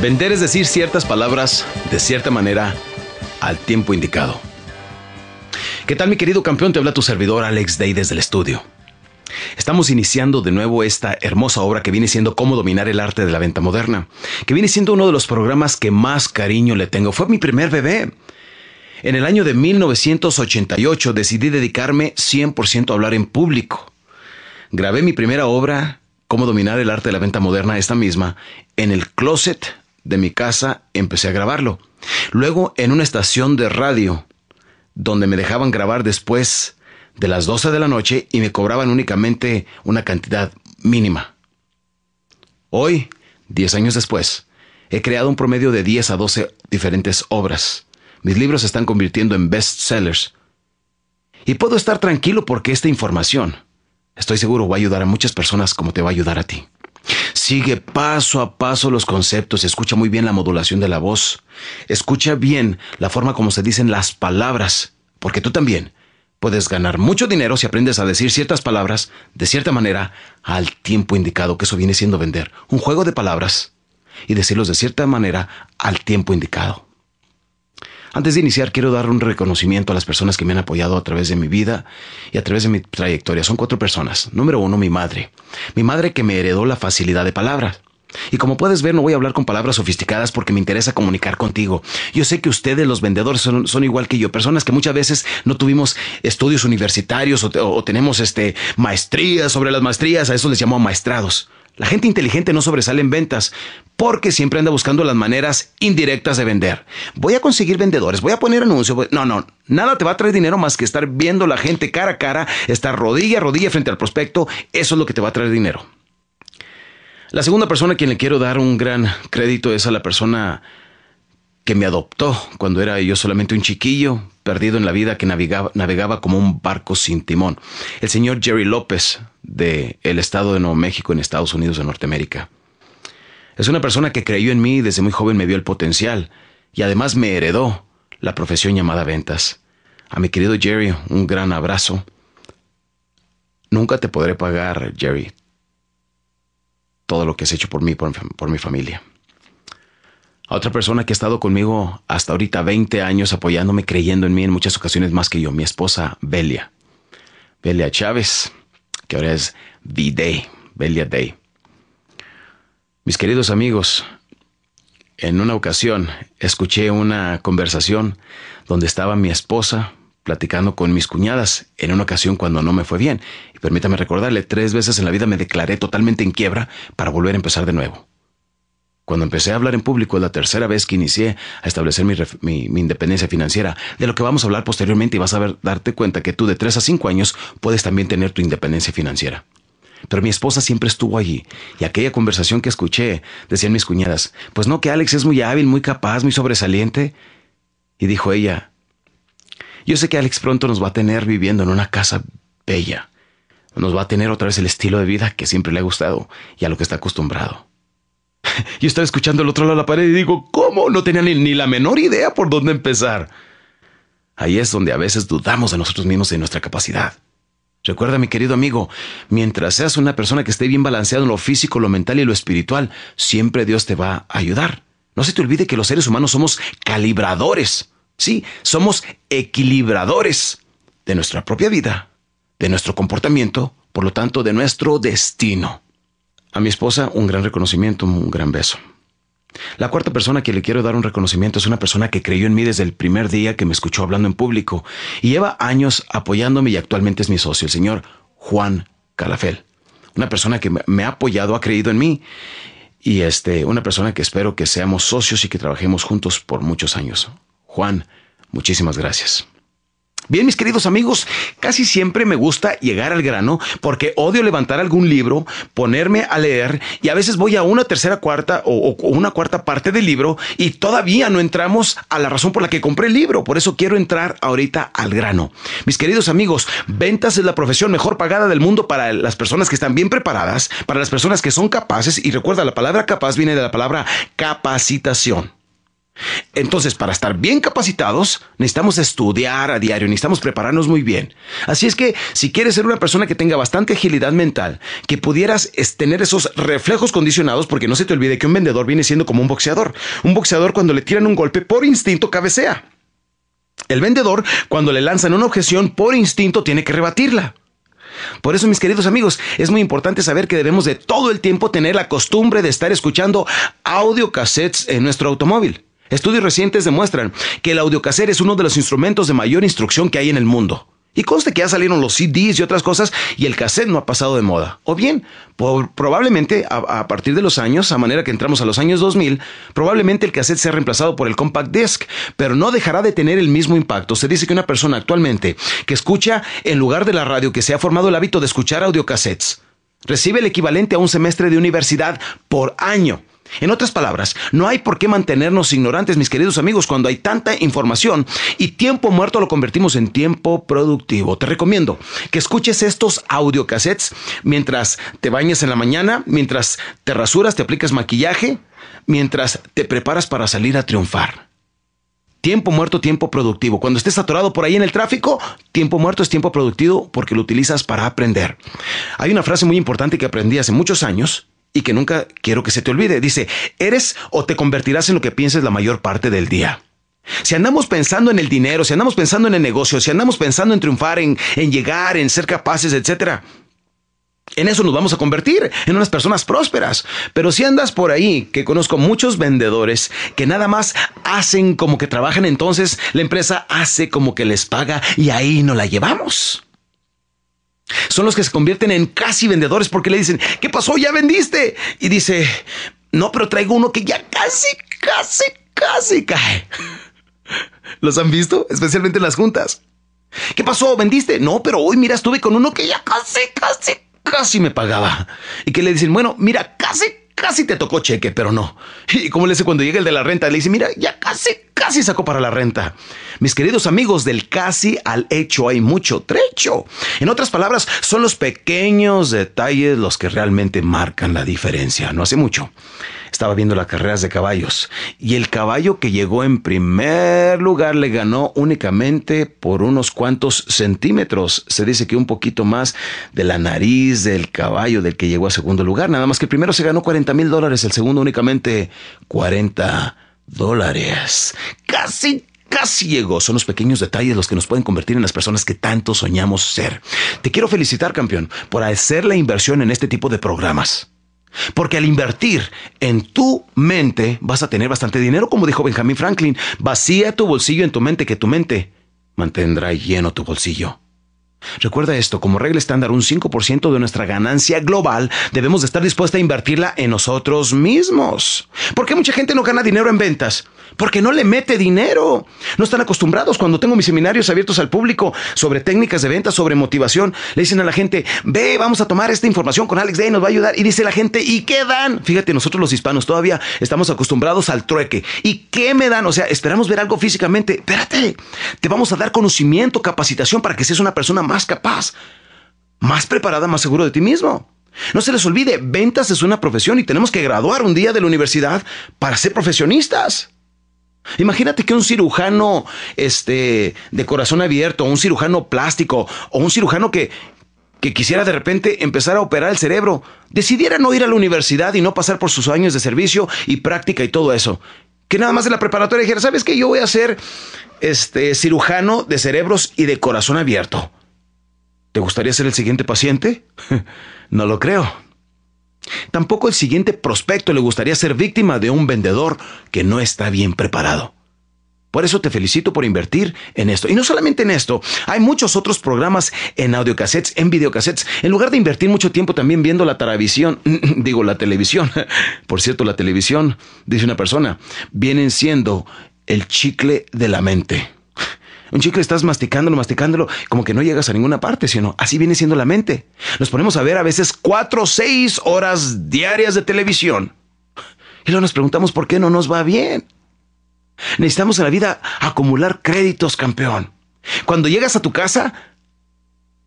Vender es decir ciertas palabras de cierta manera al tiempo indicado. ¿Qué tal mi querido campeón? Te habla tu servidor Alex Day desde el estudio. Estamos iniciando de nuevo esta hermosa obra que viene siendo Cómo dominar el arte de la venta moderna, que viene siendo uno de los programas que más cariño le tengo. Fue mi primer bebé. En el año de 1988 decidí dedicarme 100% a hablar en público. Grabé mi primera obra, Cómo dominar el arte de la venta moderna, esta misma, en el closet de mi casa empecé a grabarlo. Luego en una estación de radio, donde me dejaban grabar después de las 12 de la noche y me cobraban únicamente una cantidad mínima. Hoy, 10 años después, he creado un promedio de 10 a 12 diferentes obras. Mis libros se están convirtiendo en bestsellers. Y puedo estar tranquilo porque esta información, estoy seguro, va a ayudar a muchas personas como te va a ayudar a ti. Sigue paso a paso los conceptos, escucha muy bien la modulación de la voz, escucha bien la forma como se dicen las palabras, porque tú también puedes ganar mucho dinero si aprendes a decir ciertas palabras de cierta manera al tiempo indicado, que eso viene siendo vender, un juego de palabras, y decirlos de cierta manera al tiempo indicado. Antes de iniciar, quiero dar un reconocimiento a las personas que me han apoyado a través de mi vida y a través de mi trayectoria. Son cuatro personas. Número uno, mi madre. Mi madre que me heredó la facilidad de palabras. Y como puedes ver, no voy a hablar con palabras sofisticadas porque me interesa comunicar contigo. Yo sé que ustedes, los vendedores, son, igual que yo, personas que muchas veces no tuvimos estudios universitarios o, tenemos este, maestrías sobre las maestrías, a eso les llamo maestrados. La gente inteligente no sobresale en ventas porque siempre anda buscando las maneras indirectas de vender. Voy a conseguir vendedores, voy a poner anuncios. No, no, nada te va a traer dinero más que estar viendo la gente cara a cara, estar rodilla a rodilla frente al prospecto. Eso es lo que te va a traer dinero. La segunda persona a quien le quiero dar un gran crédito es a la persona que me adoptó cuando era yo solamente un chiquillo, perdido en la vida que navegaba, navegaba como un barco sin timón. El señor Jerry López, del el estado de Nuevo México, en Estados Unidos de Norteamérica. Es una persona que creyó en mí desde muy joven me vio el potencial y además me heredó la profesión llamada ventas. A mi querido Jerry, un gran abrazo. Nunca te podré pagar, Jerry, todo lo que has hecho por mí, por mi familia a otra persona que ha estado conmigo hasta ahorita 20 años apoyándome, creyendo en mí en muchas ocasiones más que yo, mi esposa Belia. Belia Chávez, que ahora es The day Belia Day. Mis queridos amigos, en una ocasión escuché una conversación donde estaba mi esposa platicando con mis cuñadas en una ocasión cuando no me fue bien. Y permítame recordarle, tres veces en la vida me declaré totalmente en quiebra para volver a empezar de nuevo. Cuando empecé a hablar en público la tercera vez que inicié a establecer mi, independencia financiera, de lo que vamos a hablar posteriormente y vas a darte cuenta que tú de 3 a 5 años puedes también tener tu independencia financiera. Pero mi esposa siempre estuvo allí, y aquella conversación que escuché, decían mis cuñadas, pues no que Alex es muy hábil, muy capaz, muy sobresaliente. Y dijo ella, yo sé que Alex pronto nos va a tener viviendo en una casa bella, nos va a tener otra vez el estilo de vida que siempre le ha gustado y a lo que está acostumbrado. Y estaba escuchando el otro lado de la pared y digo, ¿cómo? No tenía ni, ni la menor idea por dónde empezar. Ahí es donde a veces dudamos de nosotros mismos y de nuestra capacidad. Recuerda, mi querido amigo, mientras seas una persona que esté bien balanceada en lo físico, lo mental y lo espiritual, siempre Dios te va a ayudar. No se te olvide que los seres humanos somos calibradores. Sí, somos equilibradores de nuestra propia vida, de nuestro comportamiento, por lo tanto, de nuestro destino. A mi esposa un gran reconocimiento, un gran beso. La cuarta persona que le quiero dar un reconocimiento es una persona que creyó en mí desde el primer día que me escuchó hablando en público y lleva años apoyándome y actualmente es mi socio, el señor Juan Calafel. Una persona que me ha apoyado, ha creído en mí y este, una persona que espero que seamos socios y que trabajemos juntos por muchos años. Juan, muchísimas gracias. Bien, mis queridos amigos, casi siempre me gusta llegar al grano porque odio levantar algún libro, ponerme a leer y a veces voy a una tercera cuarta o, una cuarta parte del libro y todavía no entramos a la razón por la que compré el libro. Por eso quiero entrar ahorita al grano. Mis queridos amigos, ventas es la profesión mejor pagada del mundo para las personas que están bien preparadas, para las personas que son capaces y recuerda la palabra capaz viene de la palabra capacitación. Entonces, para estar bien capacitados, necesitamos estudiar a diario, necesitamos prepararnos muy bien. Así es que, si quieres ser una persona que tenga bastante agilidad mental, que pudieras tener esos reflejos condicionados, porque no se te olvide que un vendedor viene siendo como un boxeador. Un boxeador cuando le tiran un golpe, por instinto cabecea. El vendedor, cuando le lanzan una objeción, por instinto tiene que rebatirla. Por eso, mis queridos amigos, es muy importante saber que debemos de todo el tiempo tener la costumbre de estar escuchando audio cassettes en nuestro automóvil. Estudios recientes demuestran que el audiocassette es uno de los instrumentos de mayor instrucción que hay en el mundo. Y conste que ya salieron los CDs y otras cosas y el cassette no ha pasado de moda. O bien, probablemente a, partir de los años, a manera que entramos a los años 2000, probablemente el cassette sea reemplazado por el compact disc, pero no dejará de tener el mismo impacto. Se dice que una persona actualmente que escucha en lugar de la radio, que se ha formado el hábito de escuchar cassettes, recibe el equivalente a un semestre de universidad por año en otras palabras, no hay por qué mantenernos ignorantes, mis queridos amigos, cuando hay tanta información y tiempo muerto lo convertimos en tiempo productivo. Te recomiendo que escuches estos audiocassettes mientras te bañas en la mañana, mientras te rasuras, te aplicas maquillaje, mientras te preparas para salir a triunfar. Tiempo muerto, tiempo productivo. Cuando estés atorado por ahí en el tráfico, tiempo muerto es tiempo productivo porque lo utilizas para aprender. Hay una frase muy importante que aprendí hace muchos años y que nunca quiero que se te olvide. Dice, eres o te convertirás en lo que pienses la mayor parte del día. Si andamos pensando en el dinero, si andamos pensando en el negocio, si andamos pensando en triunfar, en, en llegar, en ser capaces, etcétera, en eso nos vamos a convertir, en unas personas prósperas. Pero si andas por ahí, que conozco muchos vendedores que nada más hacen como que trabajan, entonces la empresa hace como que les paga y ahí no la llevamos. Son los que se convierten en casi vendedores porque le dicen, ¿qué pasó? Ya vendiste. Y dice, no, pero traigo uno que ya casi, casi, casi cae. ¿Los han visto? Especialmente en las juntas. ¿Qué pasó? ¿Vendiste? No, pero hoy mira, estuve con uno que ya casi, casi, casi me pagaba. Y que le dicen, bueno, mira, casi, casi te tocó cheque, pero no. Y como le dice cuando llega el de la renta, le dice, mira, ya casi, casi sacó para la renta. Mis queridos amigos, del casi al hecho hay mucho trecho. En otras palabras, son los pequeños detalles los que realmente marcan la diferencia. No hace mucho estaba viendo las carreras de caballos y el caballo que llegó en primer lugar le ganó únicamente por unos cuantos centímetros. Se dice que un poquito más de la nariz del caballo del que llegó a segundo lugar. Nada más que el primero se ganó 40 mil dólares, el segundo únicamente 40 dólares. Casi casi llegó. Son los pequeños detalles los que nos pueden convertir en las personas que tanto soñamos ser. Te quiero felicitar, campeón, por hacer la inversión en este tipo de programas. Porque al invertir en tu mente vas a tener bastante dinero, como dijo Benjamin Franklin. Vacía tu bolsillo en tu mente, que tu mente mantendrá lleno tu bolsillo. Recuerda esto, como regla estándar, un 5% de nuestra ganancia global debemos de estar dispuestos a invertirla en nosotros mismos. ¿Por qué mucha gente no gana dinero en ventas? porque no le mete dinero. No están acostumbrados. Cuando tengo mis seminarios abiertos al público sobre técnicas de venta, sobre motivación, le dicen a la gente, ve, vamos a tomar esta información con Alex Day, nos va a ayudar. Y dice la gente, ¿y qué dan? Fíjate, nosotros los hispanos todavía estamos acostumbrados al trueque. ¿Y qué me dan? O sea, esperamos ver algo físicamente. Espérate, te vamos a dar conocimiento, capacitación para que seas una persona más capaz, más preparada, más seguro de ti mismo. No se les olvide, ventas es una profesión y tenemos que graduar un día de la universidad para ser profesionistas. Imagínate que un cirujano este, de corazón abierto, un cirujano plástico o un cirujano que, que quisiera de repente empezar a operar el cerebro, decidiera no ir a la universidad y no pasar por sus años de servicio y práctica y todo eso. Que nada más de la preparatoria dijera, ¿sabes qué? Yo voy a ser este, cirujano de cerebros y de corazón abierto. ¿Te gustaría ser el siguiente paciente? no lo creo. Tampoco el siguiente prospecto le gustaría ser víctima de un vendedor que no está bien preparado. Por eso te felicito por invertir en esto. Y no solamente en esto, hay muchos otros programas en audiocassettes, en videocassettes. En lugar de invertir mucho tiempo también viendo la televisión, digo la televisión, por cierto, la televisión, dice una persona, vienen siendo el chicle de la mente. Un chicle estás masticándolo, masticándolo, como que no llegas a ninguna parte, sino así viene siendo la mente. Nos ponemos a ver a veces cuatro o seis horas diarias de televisión. Y luego nos preguntamos por qué no nos va bien. Necesitamos en la vida acumular créditos, campeón. Cuando llegas a tu casa,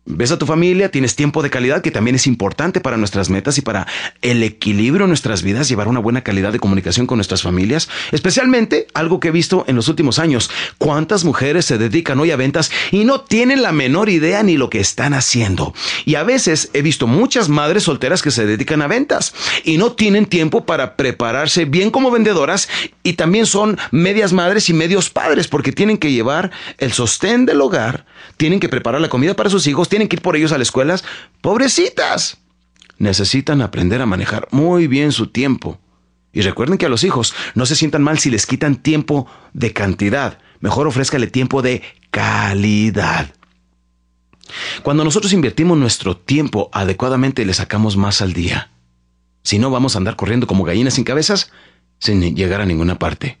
ves a tu familia, tienes tiempo de calidad, que también es importante para nuestras metas y para el equilibrio en nuestras vidas, llevar una buena calidad de comunicación con nuestras familias. Especialmente algo que he visto en los últimos años, cuántas mujeres se dedican hoy a ventas y no tienen la menor idea ni lo que están haciendo. Y a veces he visto muchas madres solteras que se dedican a ventas y no tienen tiempo para prepararse bien como vendedoras y también son medias madres y medios padres porque tienen que llevar el sostén del hogar tienen que preparar la comida para sus hijos, tienen que ir por ellos a las escuelas. Pobrecitas. Necesitan aprender a manejar muy bien su tiempo. Y recuerden que a los hijos no se sientan mal si les quitan tiempo de cantidad. Mejor ofrézcale tiempo de calidad. Cuando nosotros invertimos nuestro tiempo adecuadamente, le sacamos más al día. Si no, vamos a andar corriendo como gallinas sin cabezas sin llegar a ninguna parte.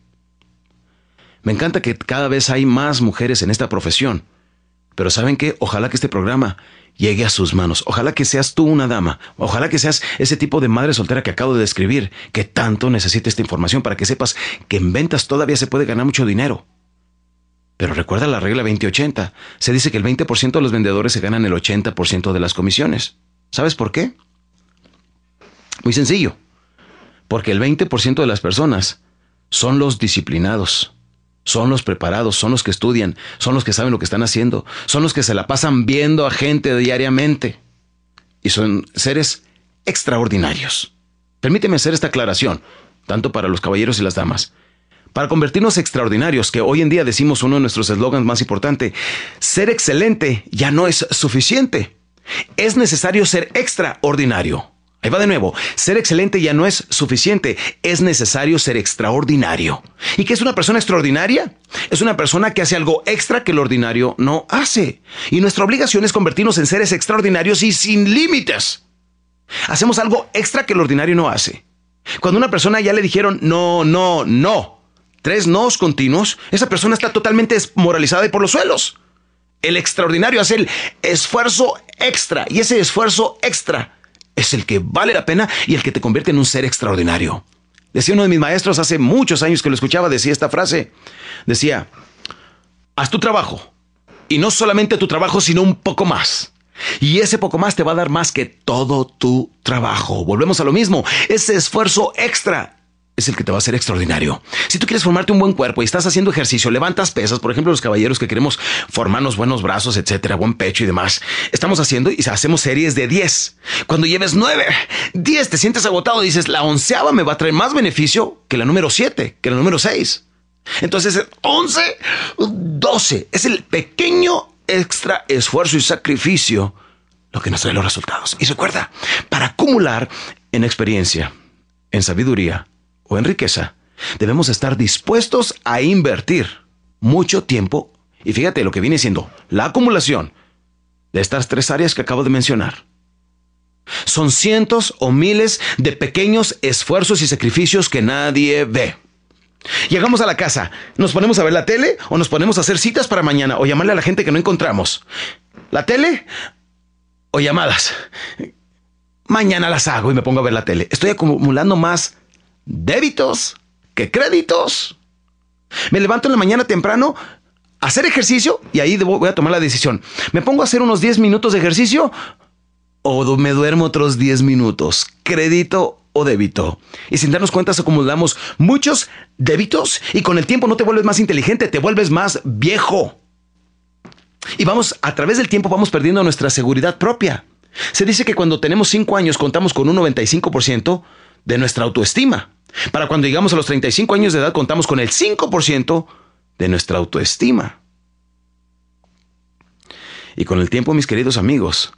Me encanta que cada vez hay más mujeres en esta profesión. Pero ¿saben qué? Ojalá que este programa llegue a sus manos. Ojalá que seas tú una dama. Ojalá que seas ese tipo de madre soltera que acabo de describir, que tanto necesita esta información para que sepas que en ventas todavía se puede ganar mucho dinero. Pero recuerda la regla 20-80. Se dice que el 20% de los vendedores se ganan el 80% de las comisiones. ¿Sabes por qué? Muy sencillo. Porque el 20% de las personas son los disciplinados. Son los preparados, son los que estudian, son los que saben lo que están haciendo, son los que se la pasan viendo a gente diariamente. Y son seres extraordinarios. Permíteme hacer esta aclaración, tanto para los caballeros y las damas. Para convertirnos extraordinarios, que hoy en día decimos uno de nuestros eslogans más importante, ser excelente ya no es suficiente. Es necesario ser extraordinario. Ahí va de nuevo. Ser excelente ya no es suficiente. Es necesario ser extraordinario. ¿Y qué es una persona extraordinaria? Es una persona que hace algo extra que el ordinario no hace. Y nuestra obligación es convertirnos en seres extraordinarios y sin límites. Hacemos algo extra que el ordinario no hace. Cuando una persona ya le dijeron no, no, no, tres nos continuos, esa persona está totalmente desmoralizada y por los suelos. El extraordinario hace el esfuerzo extra y ese esfuerzo extra es el que vale la pena y el que te convierte en un ser extraordinario. Decía uno de mis maestros hace muchos años que lo escuchaba, decía esta frase. Decía, haz tu trabajo. Y no solamente tu trabajo, sino un poco más. Y ese poco más te va a dar más que todo tu trabajo. Volvemos a lo mismo. Ese esfuerzo extra es el que te va a hacer extraordinario. Si tú quieres formarte un buen cuerpo y estás haciendo ejercicio, levantas pesas, por ejemplo, los caballeros que queremos formarnos buenos brazos, etcétera, buen pecho y demás, estamos haciendo y hacemos series de 10. Cuando lleves 9, 10, te sientes agotado dices, la onceava me va a traer más beneficio que la número 7, que la número 6. Entonces, 11, 12 es el pequeño extra esfuerzo y sacrificio lo que nos trae los resultados. Y recuerda, para acumular en experiencia, en sabiduría, o en riqueza, debemos estar dispuestos a invertir mucho tiempo. Y fíjate lo que viene siendo la acumulación de estas tres áreas que acabo de mencionar. Son cientos o miles de pequeños esfuerzos y sacrificios que nadie ve. Llegamos a la casa, nos ponemos a ver la tele o nos ponemos a hacer citas para mañana o llamarle a la gente que no encontramos. ¿La tele? O llamadas. Mañana las hago y me pongo a ver la tele. Estoy acumulando más débitos que créditos. Me levanto en la mañana temprano a hacer ejercicio y ahí voy a tomar la decisión. ¿Me pongo a hacer unos 10 minutos de ejercicio o me duermo otros 10 minutos? Crédito o débito. Y sin darnos cuenta acumulamos muchos débitos y con el tiempo no te vuelves más inteligente, te vuelves más viejo. Y vamos, a través del tiempo vamos perdiendo nuestra seguridad propia. Se dice que cuando tenemos 5 años contamos con un 95%, de nuestra autoestima. Para cuando llegamos a los 35 años de edad contamos con el 5% de nuestra autoestima. Y con el tiempo, mis queridos amigos,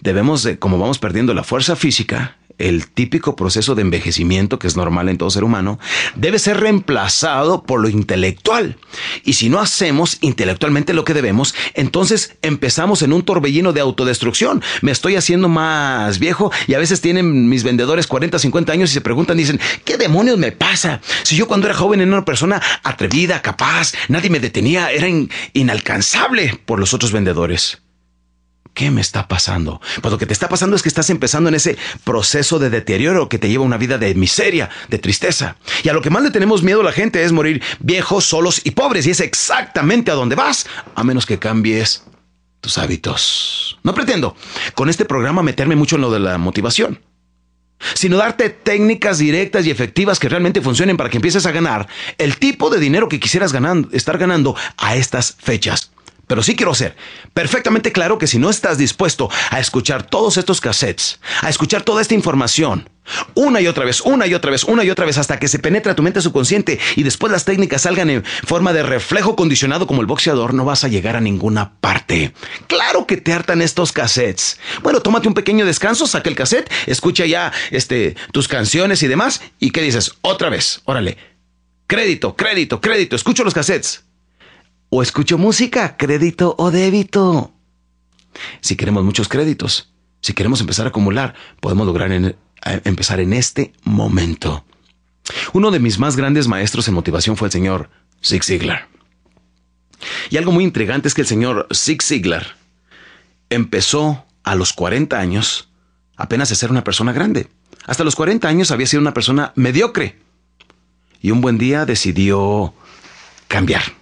debemos de, como vamos perdiendo la fuerza física, el típico proceso de envejecimiento que es normal en todo ser humano, debe ser reemplazado por lo intelectual. Y si no hacemos intelectualmente lo que debemos, entonces empezamos en un torbellino de autodestrucción. Me estoy haciendo más viejo y a veces tienen mis vendedores 40, 50 años y se preguntan, dicen, ¿qué demonios me pasa? Si yo cuando era joven era una persona atrevida, capaz, nadie me detenía, era inalcanzable por los otros vendedores. ¿Qué me está pasando? Pues lo que te está pasando es que estás empezando en ese proceso de deterioro que te lleva a una vida de miseria, de tristeza. Y a lo que más le tenemos miedo a la gente es morir viejos, solos y pobres. Y es exactamente a donde vas, a menos que cambies tus hábitos. No pretendo con este programa meterme mucho en lo de la motivación, sino darte técnicas directas y efectivas que realmente funcionen para que empieces a ganar el tipo de dinero que quisieras estar ganando a estas fechas. Pero sí quiero ser perfectamente claro que si no estás dispuesto a escuchar todos estos cassettes, a escuchar toda esta información, una y otra vez, una y otra vez, una y otra vez, hasta que se penetra tu mente subconsciente y después las técnicas salgan en forma de reflejo condicionado como el boxeador, no vas a llegar a ninguna parte. Claro que te hartan estos cassettes. Bueno, tómate un pequeño descanso, saca el cassette, escucha ya este, tus canciones y demás, y ¿qué dices? Otra vez, órale. Crédito, crédito, crédito, escucho los cassettes o escucho música, crédito o débito. Si queremos muchos créditos, si queremos empezar a acumular, podemos lograr empezar en este momento. Uno de mis más grandes maestros en motivación fue el señor Zig Ziglar. Y algo muy intrigante es que el señor Zig Ziglar empezó a los 40 años apenas a ser una persona grande. Hasta los 40 años había sido una persona mediocre. Y un buen día decidió cambiar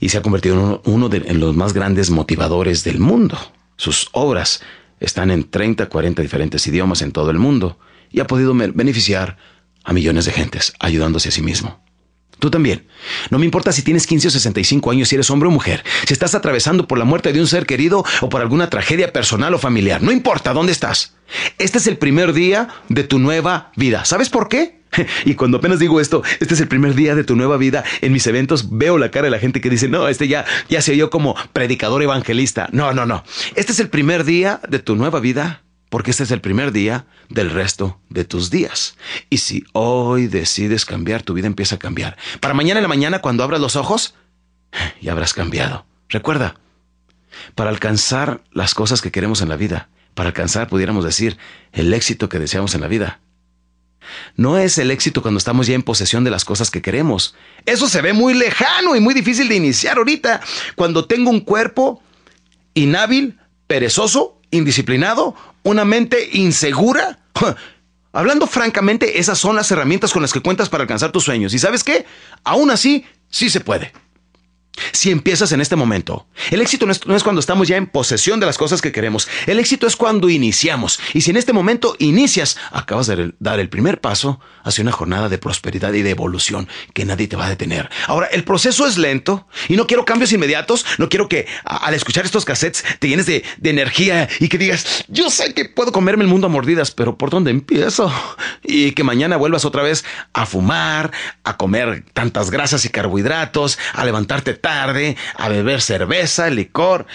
y se ha convertido en uno, de los más grandes motivadores del mundo. Sus obras están en 30, 40 diferentes idiomas en todo el mundo y ha podido beneficiar a millones de gentes, ayudándose a sí mismo. Tú también. No me importa si tienes 15 o 65 años, si eres hombre o mujer, si estás atravesando por la muerte de un ser querido o por alguna tragedia personal o familiar. No importa dónde estás. Este es el primer día de tu nueva vida. ¿Sabes por qué? Y cuando apenas digo esto, este es el primer día de tu nueva vida, en mis eventos veo la cara de la gente que dice, no, este ya, ya se oyó como predicador evangelista. No, no, no. Este es el primer día de tu nueva vida porque este es el primer día del resto de tus días. Y si hoy decides cambiar, tu vida empieza a cambiar. Para mañana en la mañana, cuando abras los ojos, ya habrás cambiado. Recuerda, para alcanzar las cosas que queremos en la vida, para alcanzar, pudiéramos decir, el éxito que deseamos en la vida, no es el éxito cuando estamos ya en posesión de las cosas que queremos. Eso se ve muy lejano y muy difícil de iniciar ahorita. Cuando tengo un cuerpo inhábil, perezoso, indisciplinado, una mente insegura. Hablando francamente, esas son las herramientas con las que cuentas para alcanzar tus sueños. ¿Y sabes qué? Aún así, sí se puede. Si empiezas en este momento, el éxito no es, cuando estamos ya en posesión de las cosas que queremos, el éxito es cuando iniciamos. Y si en este momento inicias, acabas de dar el primer paso hacia una jornada de prosperidad y de evolución que nadie te va a detener. Ahora, el proceso es lento y no quiero cambios inmediatos, no quiero que al escuchar estos cassettes te llenes de, de energía y que digas, yo sé que puedo comerme el mundo a mordidas, pero ¿por dónde empiezo? Y que mañana vuelvas otra vez a fumar, a comer tantas grasas y carbohidratos, a levantarte tarde, a beber cerveza, licor,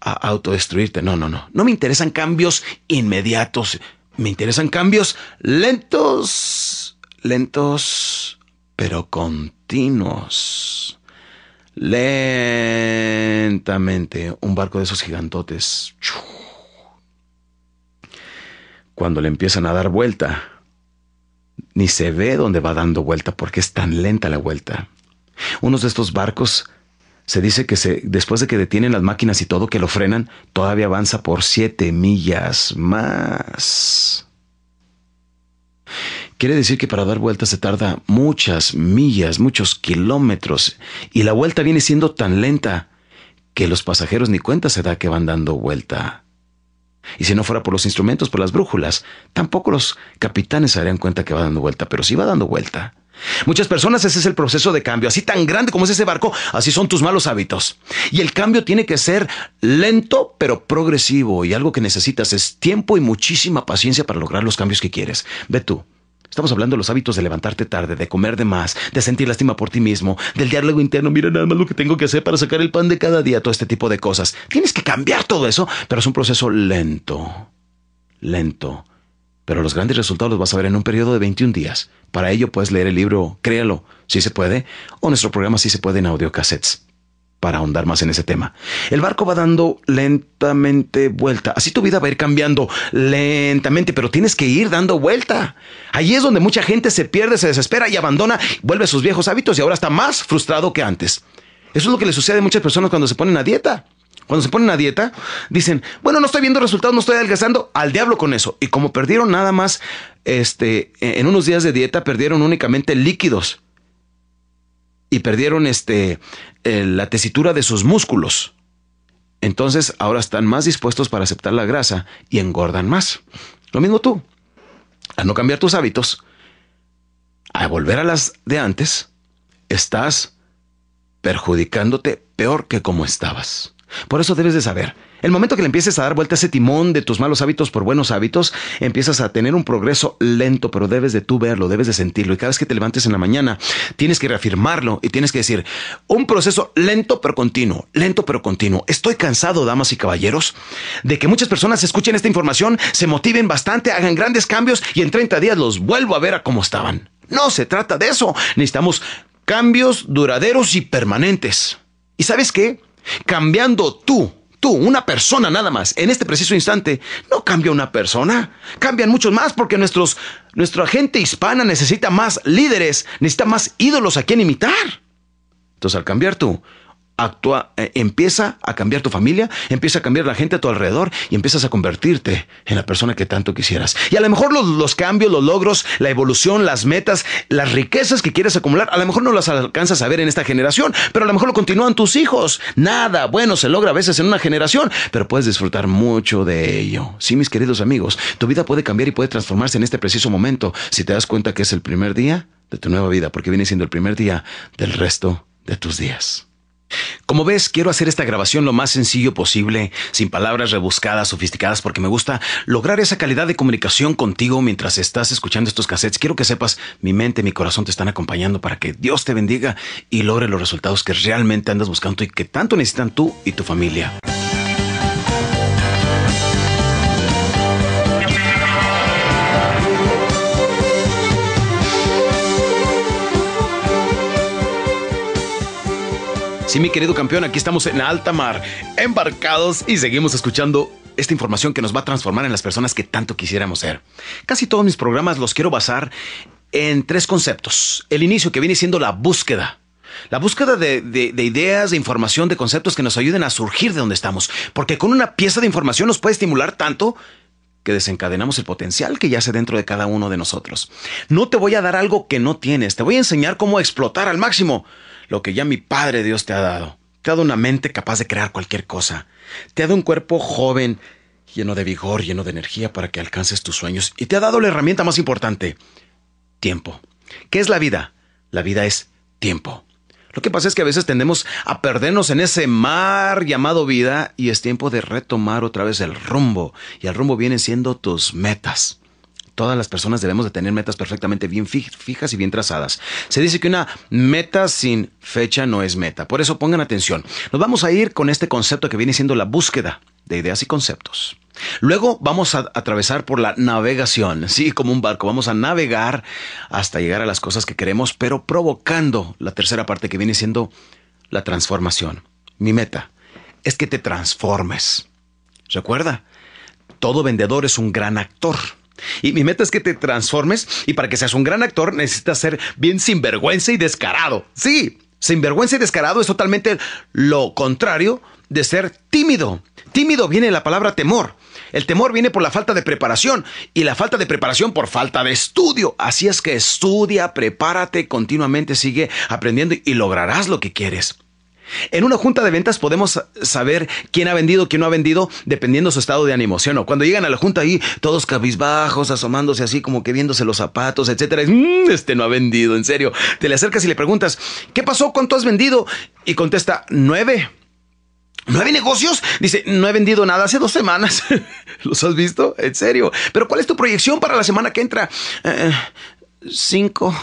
a autodestruirte. No, no, no. No me interesan cambios inmediatos. Me interesan cambios lentos, lentos, pero continuos. Lentamente, un barco de esos gigantotes. Cuando le empiezan a dar vuelta, ni se ve dónde va dando vuelta porque es tan lenta la vuelta. Unos de estos barcos se dice que se, después de que detienen las máquinas y todo, que lo frenan, todavía avanza por siete millas más. Quiere decir que para dar vueltas se tarda muchas millas, muchos kilómetros, y la vuelta viene siendo tan lenta que los pasajeros ni cuenta se da que van dando vuelta. Y si no fuera por los instrumentos, por las brújulas, tampoco los capitanes se darían cuenta que va dando vuelta, pero sí va dando vuelta. Muchas personas ese es el proceso de cambio. Así tan grande como es ese barco, así son tus malos hábitos. Y el cambio tiene que ser lento, pero progresivo. Y algo que necesitas es tiempo y muchísima paciencia para lograr los cambios que quieres. Ve tú. Estamos hablando de los hábitos de levantarte tarde, de comer de más, de sentir lástima por ti mismo, del diálogo interno, mira nada más lo que tengo que hacer para sacar el pan de cada día, todo este tipo de cosas. Tienes que cambiar todo eso, pero es un proceso lento, lento pero los grandes resultados los vas a ver en un periodo de 21 días. Para ello puedes leer el libro Créalo, si se puede, o nuestro programa si se puede en cassettes para ahondar más en ese tema. El barco va dando lentamente vuelta, así tu vida va a ir cambiando lentamente, pero tienes que ir dando vuelta. Ahí es donde mucha gente se pierde, se desespera y abandona, vuelve a sus viejos hábitos y ahora está más frustrado que antes. Eso es lo que le sucede a muchas personas cuando se ponen a dieta. Cuando se ponen a dieta, dicen, bueno, no estoy viendo resultados, no estoy adelgazando, al diablo con eso. Y como perdieron nada más, este, e-, en unos días de dieta perdieron únicamente líquidos y perdieron este, eh, la tesitura de sus músculos. Entonces ahora están más dispuestos para aceptar la grasa y engordan más. Lo mismo tú. Al no cambiar tus hábitos, a volver a las de antes, estás perjudicándote peor que como estabas. Por eso debes de saber, el momento que le empieces a dar vuelta ese timón de tus malos hábitos por buenos hábitos, empiezas a tener un progreso lento, pero debes de tú verlo, debes de sentirlo. Y cada vez que te levantes en la mañana, tienes que reafirmarlo y tienes que decir, un proceso lento pero continuo, lento pero continuo. Estoy cansado, damas y caballeros, de que muchas personas escuchen esta información, se motiven bastante, hagan grandes cambios y en 30 días los vuelvo a ver a cómo estaban. No se trata de eso. Necesitamos cambios duraderos y permanentes. ¿Y sabes qué? Cambiando tú, tú, una persona nada más, en este preciso instante, no cambia una persona, cambian muchos más porque nuestros, nuestra gente hispana necesita más líderes, necesita más ídolos a quien imitar. Entonces al cambiar tú, actúa, eh, empieza a cambiar tu familia, empieza a cambiar la gente a tu alrededor y empiezas a convertirte en la persona que tanto quisieras. Y a lo mejor los, los, cambios, los logros, la evolución, las metas, las riquezas que quieres acumular, a lo mejor no las alcanzas a ver en esta generación, pero a lo mejor lo continúan tus hijos. Nada bueno se logra a veces en una generación, pero puedes disfrutar mucho de ello. Sí, mis queridos amigos, tu vida puede cambiar y puede transformarse en este preciso momento si te das cuenta que es el primer día de tu nueva vida, porque viene siendo el primer día del resto de tus días. Como ves, quiero hacer esta grabación lo más sencillo posible, sin palabras rebuscadas, sofisticadas, porque me gusta lograr esa calidad de comunicación contigo mientras estás escuchando estos cassettes. Quiero que sepas, mi mente, y mi corazón te están acompañando para que Dios te bendiga y logre los resultados que realmente andas buscando y que tanto necesitan tú y tu familia. Sí, mi querido campeón, aquí estamos en alta mar, embarcados y seguimos escuchando esta información que nos va a transformar en las personas que tanto quisiéramos ser. Casi todos mis programas los quiero basar en tres conceptos. El inicio que viene siendo la búsqueda. La búsqueda de, ideas, de información, de conceptos que nos ayuden a surgir de donde estamos. Porque con una pieza de información nos puede estimular tanto que desencadenamos el potencial que yace dentro de cada uno de nosotros. No te voy a dar algo que no tienes, te voy a enseñar cómo explotar al máximo lo que ya mi Padre Dios te ha dado. Te ha dado una mente capaz de crear cualquier cosa. Te ha dado un cuerpo joven, lleno de vigor, lleno de energía para que alcances tus sueños. Y te ha dado la herramienta más importante, tiempo. ¿Qué es la vida? La vida es tiempo. Lo que pasa es que a veces tendemos a perdernos en ese mar llamado vida y es tiempo de retomar otra vez el rumbo. Y el rumbo viene siendo tus metas todas las personas debemos de tener metas perfectamente bien fijas y bien trazadas. Se dice que una meta sin fecha no es meta. Por eso pongan atención. Nos vamos a ir con este concepto que viene siendo la búsqueda de ideas y conceptos. Luego vamos a atravesar por la navegación, sí, como un barco, vamos a navegar hasta llegar a las cosas que queremos, pero provocando la tercera parte que viene siendo la transformación. Mi meta es que te transformes. Recuerda, todo vendedor es un gran actor. Y mi meta es que te transformes y para que seas un gran actor necesitas ser bien sinvergüenza y descarado. Sí, sinvergüenza y descarado es totalmente lo contrario de ser tímido. Tímido viene la palabra temor. El temor viene por la falta de preparación y la falta de preparación por falta de estudio. Así es que estudia, prepárate continuamente, sigue aprendiendo y lograrás lo que quieres. En una junta de ventas podemos saber quién ha vendido, quién no ha vendido, dependiendo su estado de ánimo, ¿sí o Cuando llegan a la junta ahí, todos cabizbajos, asomándose así, como que viéndose los zapatos, etcétera, mm, este no ha vendido, en serio. Te le acercas y le preguntas, ¿qué pasó? ¿Cuánto has vendido? Y contesta, nueve. ¿Nueve negocios? Dice, no he vendido nada hace dos semanas. ¿Los has visto? En serio. Pero ¿cuál es tu proyección para la semana que entra? Eh, cinco.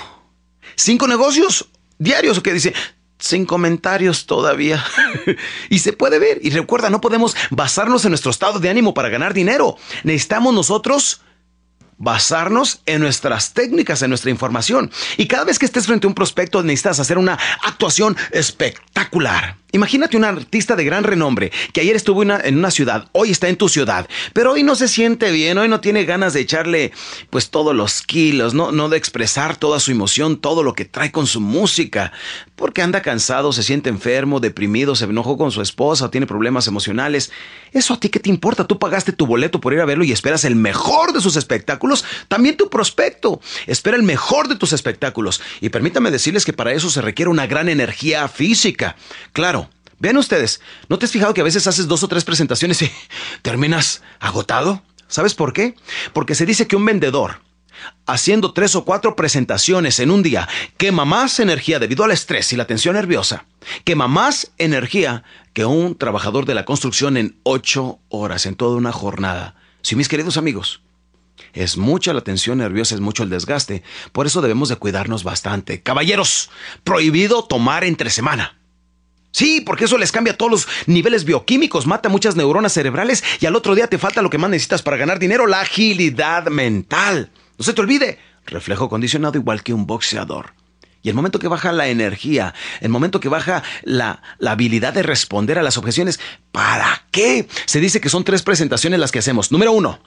¿Cinco negocios diarios? ¿O qué dice? sin comentarios todavía. y se puede ver. Y recuerda, no podemos basarnos en nuestro estado de ánimo para ganar dinero. Necesitamos nosotros basarnos en nuestras técnicas, en nuestra información. Y cada vez que estés frente a un prospecto necesitas hacer una actuación espectacular. Imagínate un artista de gran renombre que ayer estuvo en una ciudad, hoy está en tu ciudad, pero hoy no se siente bien, hoy no tiene ganas de echarle pues todos los kilos, no, no de expresar toda su emoción, todo lo que trae con su música, porque anda cansado, se siente enfermo, deprimido, se enojó con su esposa, tiene problemas emocionales. Eso a ti qué te importa, tú pagaste tu boleto por ir a verlo y esperas el mejor de sus espectáculos también tu prospecto. Espera el mejor de tus espectáculos. Y permítame decirles que para eso se requiere una gran energía física. Claro. Vean ustedes, ¿no te has fijado que a veces haces dos o tres presentaciones y terminas agotado? ¿Sabes por qué? Porque se dice que un vendedor haciendo tres o cuatro presentaciones en un día quema más energía debido al estrés y la tensión nerviosa, quema más energía que un trabajador de la construcción en ocho horas en toda una jornada. Sí, mis queridos amigos, es mucha la tensión nerviosa, es mucho el desgaste. Por eso debemos de cuidarnos bastante. Caballeros, prohibido tomar entre semana. Sí, porque eso les cambia todos los niveles bioquímicos, mata muchas neuronas cerebrales y al otro día te falta lo que más necesitas para ganar dinero, la agilidad mental. No se te olvide, reflejo condicionado igual que un boxeador. Y el momento que baja la energía, el momento que baja la, la, habilidad de responder a las objeciones, ¿para qué? Se dice que son tres presentaciones las que hacemos. Número uno,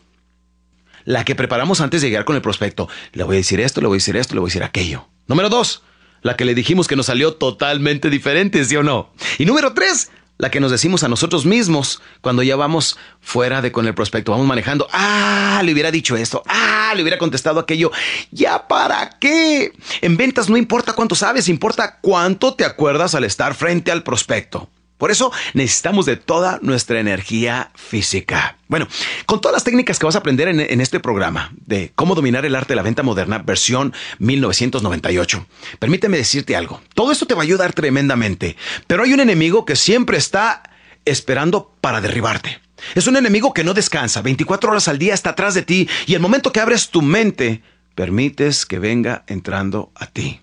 la que preparamos antes de llegar con el prospecto. Le voy a decir esto, le voy a decir esto, le voy a decir aquello. Número dos, la que le dijimos que nos salió totalmente diferente, ¿sí o no? Y número tres, la que nos decimos a nosotros mismos cuando ya vamos fuera de con el prospecto, vamos manejando, ah, le hubiera dicho esto, ah, le hubiera contestado aquello, ya para qué. En ventas no importa cuánto sabes, importa cuánto te acuerdas al estar frente al prospecto. Por eso necesitamos de toda nuestra energía física. Bueno, con todas las técnicas que vas a aprender en, este programa de cómo dominar el arte de la venta moderna versión 1998, permíteme decirte algo. Todo esto te va a ayudar tremendamente, pero hay un enemigo que siempre está esperando para derribarte. Es un enemigo que no descansa, 24 horas al día está atrás de ti y el momento que abres tu mente, permites que venga entrando a ti.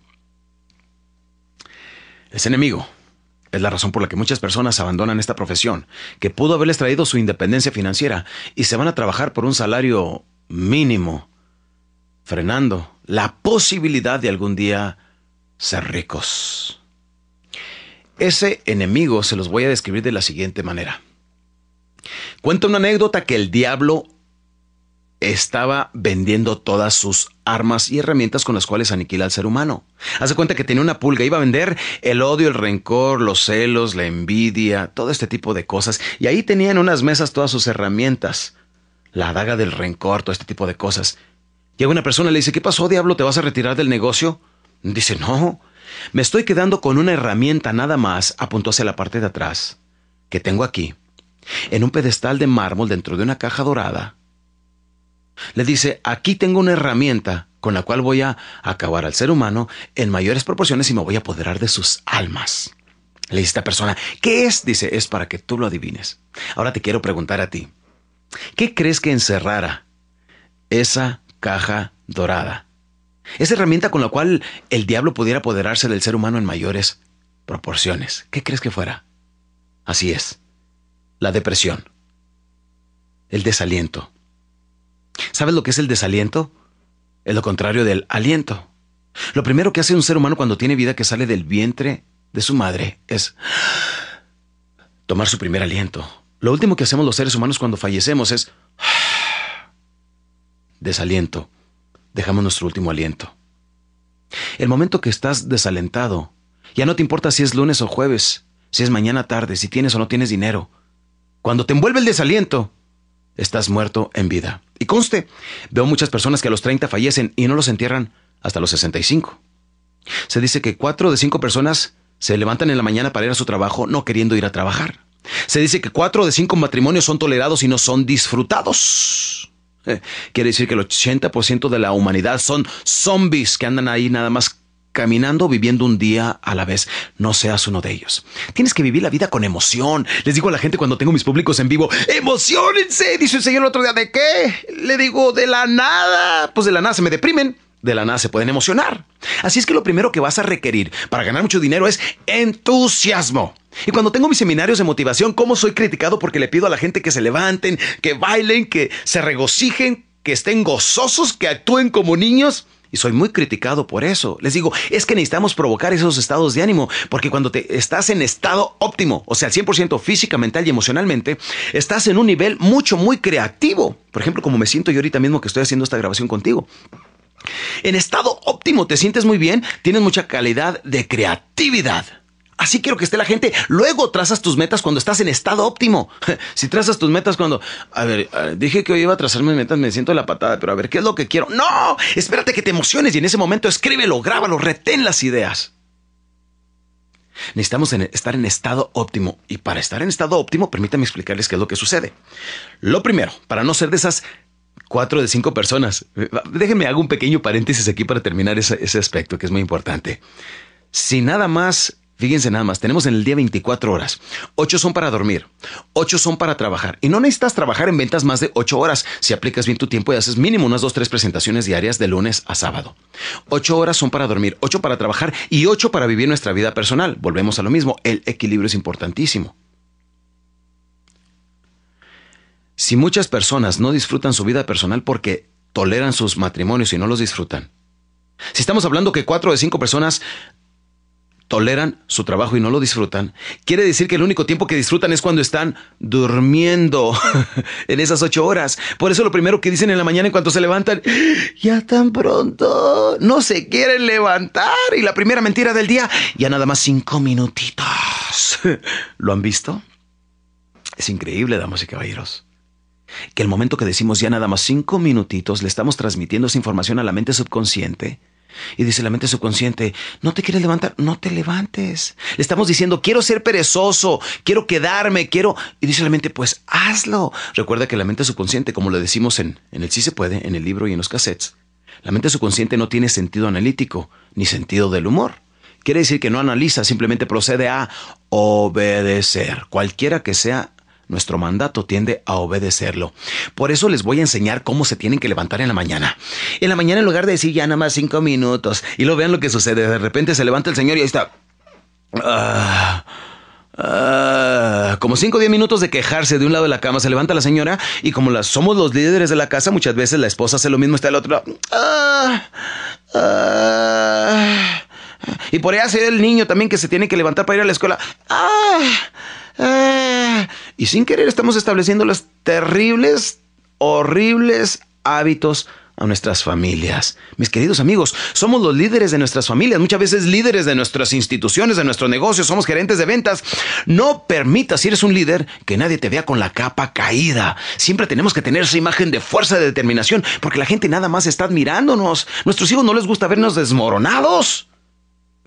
Ese enemigo es la razón por la que muchas personas abandonan esta profesión, que pudo haberles traído su independencia financiera, y se van a trabajar por un salario mínimo, frenando la posibilidad de algún día ser ricos. Ese enemigo se los voy a describir de la siguiente manera. Cuento una anécdota que el diablo estaba vendiendo todas sus armas y herramientas con las cuales aniquila al ser humano. Hace cuenta que tenía una pulga, iba a vender el odio, el rencor, los celos, la envidia, todo este tipo de cosas. Y ahí tenía en unas mesas todas sus herramientas. La daga del rencor, todo este tipo de cosas. Llega una persona y le dice, ¿qué pasó, diablo? ¿Te vas a retirar del negocio? Dice, no, me estoy quedando con una herramienta nada más, apuntó hacia la parte de atrás, que tengo aquí, en un pedestal de mármol dentro de una caja dorada le dice, aquí tengo una herramienta con la cual voy a acabar al ser humano en mayores proporciones y me voy a apoderar de sus almas. Le dice esta persona, ¿qué es? Dice, es para que tú lo adivines. Ahora te quiero preguntar a ti, ¿qué crees que encerrara esa caja dorada? Esa herramienta con la cual el diablo pudiera apoderarse del ser humano en mayores proporciones. ¿Qué crees que fuera? Así es, la depresión, el desaliento, ¿Sabes lo que es el desaliento? Es lo contrario del aliento. Lo primero que hace un ser humano cuando tiene vida que sale del vientre de su madre es tomar su primer aliento. Lo último que hacemos los seres humanos cuando fallecemos es desaliento. Dejamos nuestro último aliento. El momento que estás desalentado, ya no te importa si es lunes o jueves, si es mañana tarde, si tienes o no tienes dinero. Cuando te envuelve el desaliento, estás muerto en vida. Y conste, veo muchas personas que a los 30 fallecen y no los entierran hasta los 65. Se dice que 4 de 5 personas se levantan en la mañana para ir a su trabajo no queriendo ir a trabajar. Se dice que 4 de 5 matrimonios son tolerados y no son disfrutados. Eh, quiere decir que el 80% de la humanidad son zombies que andan ahí nada más caminando, viviendo un día a la vez. No seas uno de ellos. Tienes que vivir la vida con emoción. Les digo a la gente cuando tengo mis públicos en vivo, emocionense, dice el señor el otro día, ¿de qué? Le digo, de la nada. Pues de la nada se me deprimen, de la nada se pueden emocionar. Así es que lo primero que vas a requerir para ganar mucho dinero es entusiasmo. Y cuando tengo mis seminarios de motivación, ¿cómo soy criticado? Porque le pido a la gente que se levanten, que bailen, que se regocijen, que estén gozosos, que actúen como niños. Y soy muy criticado por eso. Les digo, es que necesitamos provocar esos estados de ánimo, porque cuando te estás en estado óptimo, o sea, al 100% física, mental y emocionalmente, estás en un nivel mucho, muy creativo. Por ejemplo, como me siento yo ahorita mismo que estoy haciendo esta grabación contigo. En estado óptimo, te sientes muy bien, tienes mucha calidad de creatividad. Así quiero que esté la gente. Luego trazas tus metas cuando estás en estado óptimo. Si trazas tus metas cuando, a ver, dije que hoy iba a trazar mis metas, me siento la patada, pero a ver, ¿qué es lo que quiero? No, espérate que te emociones y en ese momento escríbelo, grábalo, retén las ideas. Necesitamos estar en estado óptimo. Y para estar en estado óptimo, permítame explicarles qué es lo que sucede. Lo primero, para no ser de esas cuatro de cinco personas, eh, déjenme hago un pequeño paréntesis aquí para terminar ese aspecto que es muy importante. Si nada más Fíjense nada más, tenemos en el día 24 horas. 8 son para dormir, 8 son para trabajar. Y no necesitas trabajar en ventas más de 8 horas si aplicas bien tu tiempo y haces mínimo unas 2, 3 presentaciones diarias de lunes a sábado. 8 horas son para dormir, 8 para trabajar y 8 para vivir nuestra vida personal. Volvemos a lo mismo, el equilibrio es importantísimo. Si muchas personas no disfrutan su vida personal porque toleran sus matrimonios y no los disfrutan, si estamos hablando que cuatro de cinco personas toleran su trabajo y no lo disfrutan, quiere decir que el único tiempo que disfrutan es cuando están durmiendo en esas ocho horas. Por eso lo primero que dicen en la mañana en cuanto se levantan, ya tan pronto, no se quieren levantar. Y la primera mentira del día, ya nada más cinco minutitos. ¿Lo han visto? Es increíble, damas y caballeros. Que el momento que decimos ya nada más cinco minutitos, le estamos transmitiendo esa información a la mente subconsciente y dice la mente subconsciente, no te quieres levantar, no te levantes. Le estamos diciendo, quiero ser perezoso, quiero quedarme, quiero... Y dice la mente, pues hazlo. Recuerda que la mente subconsciente, como lo decimos en, en el Sí se puede, en el libro y en los cassettes, la mente subconsciente no tiene sentido analítico, ni sentido del humor. Quiere decir que no analiza, simplemente procede a obedecer, cualquiera que sea nuestro mandato tiende a obedecerlo. Por eso les voy a enseñar cómo se tienen que levantar en la mañana. En la mañana, en lugar de decir ya nada más cinco minutos, y lo vean lo que sucede, de repente se levanta el Señor y ahí está. Ah, ah, como cinco o diez minutos de quejarse de un lado de la cama, se levanta la señora y como las, somos los líderes de la casa, muchas veces la esposa hace lo mismo, está el otro lado. Ah, y por ahí hace el niño también que se tiene que levantar para ir a la escuela. Y sin querer estamos estableciendo los terribles, horribles hábitos a nuestras familias. Mis queridos amigos, somos los líderes de nuestras familias, muchas veces líderes de nuestras instituciones, de nuestros negocios, somos gerentes de ventas. No permitas, si eres un líder, que nadie te vea con la capa caída. Siempre tenemos que tener esa imagen de fuerza, de determinación, porque la gente nada más está admirándonos. Nuestros hijos no les gusta vernos desmoronados.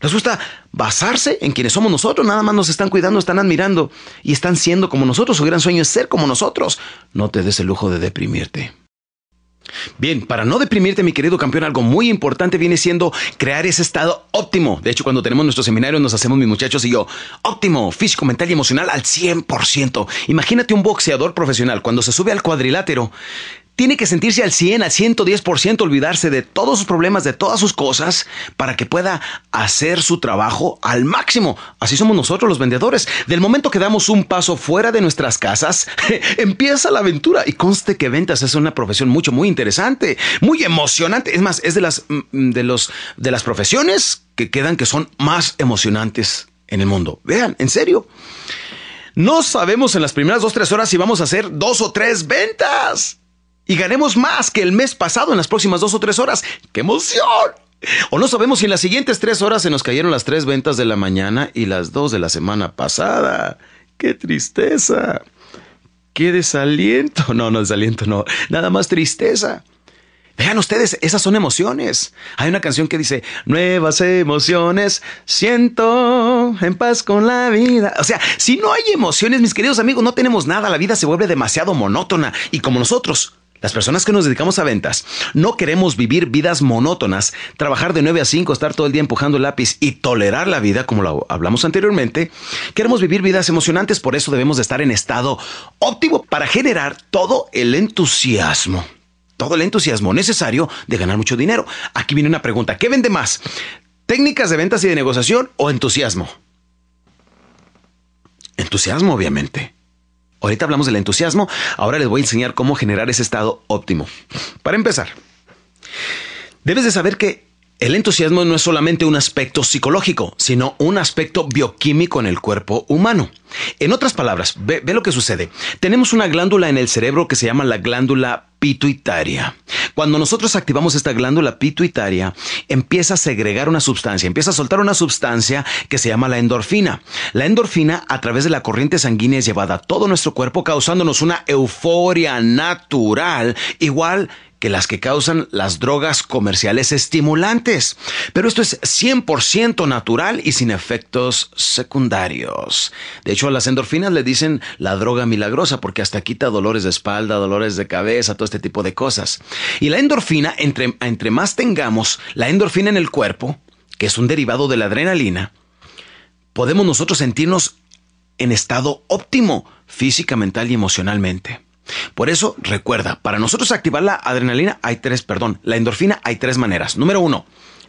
Resulta basarse en quienes somos nosotros, nada más nos están cuidando, están admirando y están siendo como nosotros. Su gran sueño es ser como nosotros. No te des el lujo de deprimirte. Bien, para no deprimirte, mi querido campeón, algo muy importante viene siendo crear ese estado óptimo. De hecho, cuando tenemos nuestro seminario, nos hacemos mis muchachos y yo óptimo, físico, mental y emocional al 100%. Imagínate un boxeador profesional cuando se sube al cuadrilátero, tiene que sentirse al 100, al 110%, olvidarse de todos sus problemas, de todas sus cosas, para que pueda hacer su trabajo al máximo. Así somos nosotros los vendedores. Del momento que damos un paso fuera de nuestras casas, empieza la aventura. Y conste que ventas es una profesión mucho, muy interesante, muy emocionante. Es más, es de las, mm, mm, de los, de las profesiones que quedan que son más emocionantes en el mundo. Vean, en serio. No sabemos en las primeras dos, tres horas si vamos a hacer dos o tres ventas y ganemos más que el mes pasado en las próximas dos o tres horas. ¡Qué emoción! O no sabemos si en las siguientes tres horas se nos cayeron las tres ventas de la mañana y las dos de la semana pasada. ¡Qué tristeza! ¡Qué desaliento! No, no, desaliento, no. Nada más tristeza. Vean ustedes, esas son emociones. Hay una canción que dice, nuevas emociones, siento en paz con la vida. O sea, si no hay emociones, mis queridos amigos, no tenemos nada. La vida se vuelve demasiado monótona. Y como nosotros, las personas que nos dedicamos a ventas no queremos vivir vidas monótonas, trabajar de 9 a 5, estar todo el día empujando el lápiz y tolerar la vida como lo hablamos anteriormente. Queremos vivir vidas emocionantes, por eso debemos de estar en estado óptimo para generar todo el entusiasmo. Todo el entusiasmo necesario de ganar mucho dinero. Aquí viene una pregunta. ¿Qué vende más? ¿Técnicas de ventas y de negociación o entusiasmo? Entusiasmo, obviamente. Ahorita hablamos del entusiasmo, ahora les voy a enseñar cómo generar ese estado óptimo. Para empezar, debes de saber que el entusiasmo no es solamente un aspecto psicológico, sino un aspecto bioquímico en el cuerpo humano. En otras palabras, ve, lo que sucede. Tenemos una glándula en el cerebro que se llama la glándula pituitaria. Cuando nosotros activamos esta glándula pituitaria, empieza a segregar una sustancia, empieza a soltar una sustancia que se llama la endorfina. La endorfina a través de la corriente sanguínea es llevada a todo nuestro cuerpo causándonos una euforia natural igual que las que causan las drogas comerciales estimulantes. Pero esto es 100% natural y sin efectos secundarios. De hecho, a las endorfinas le dicen la droga milagrosa porque hasta quita dolores de espalda, dolores de cabeza, todo esto. Este tipo de cosas. Y la endorfina, entre, entre más tengamos la endorfina en el cuerpo, que es un derivado de la adrenalina, podemos nosotros sentirnos en estado óptimo física, mental y emocionalmente. Por eso, recuerda, para nosotros activar la adrenalina hay tres, perdón, la endorfina hay tres maneras. Número uno,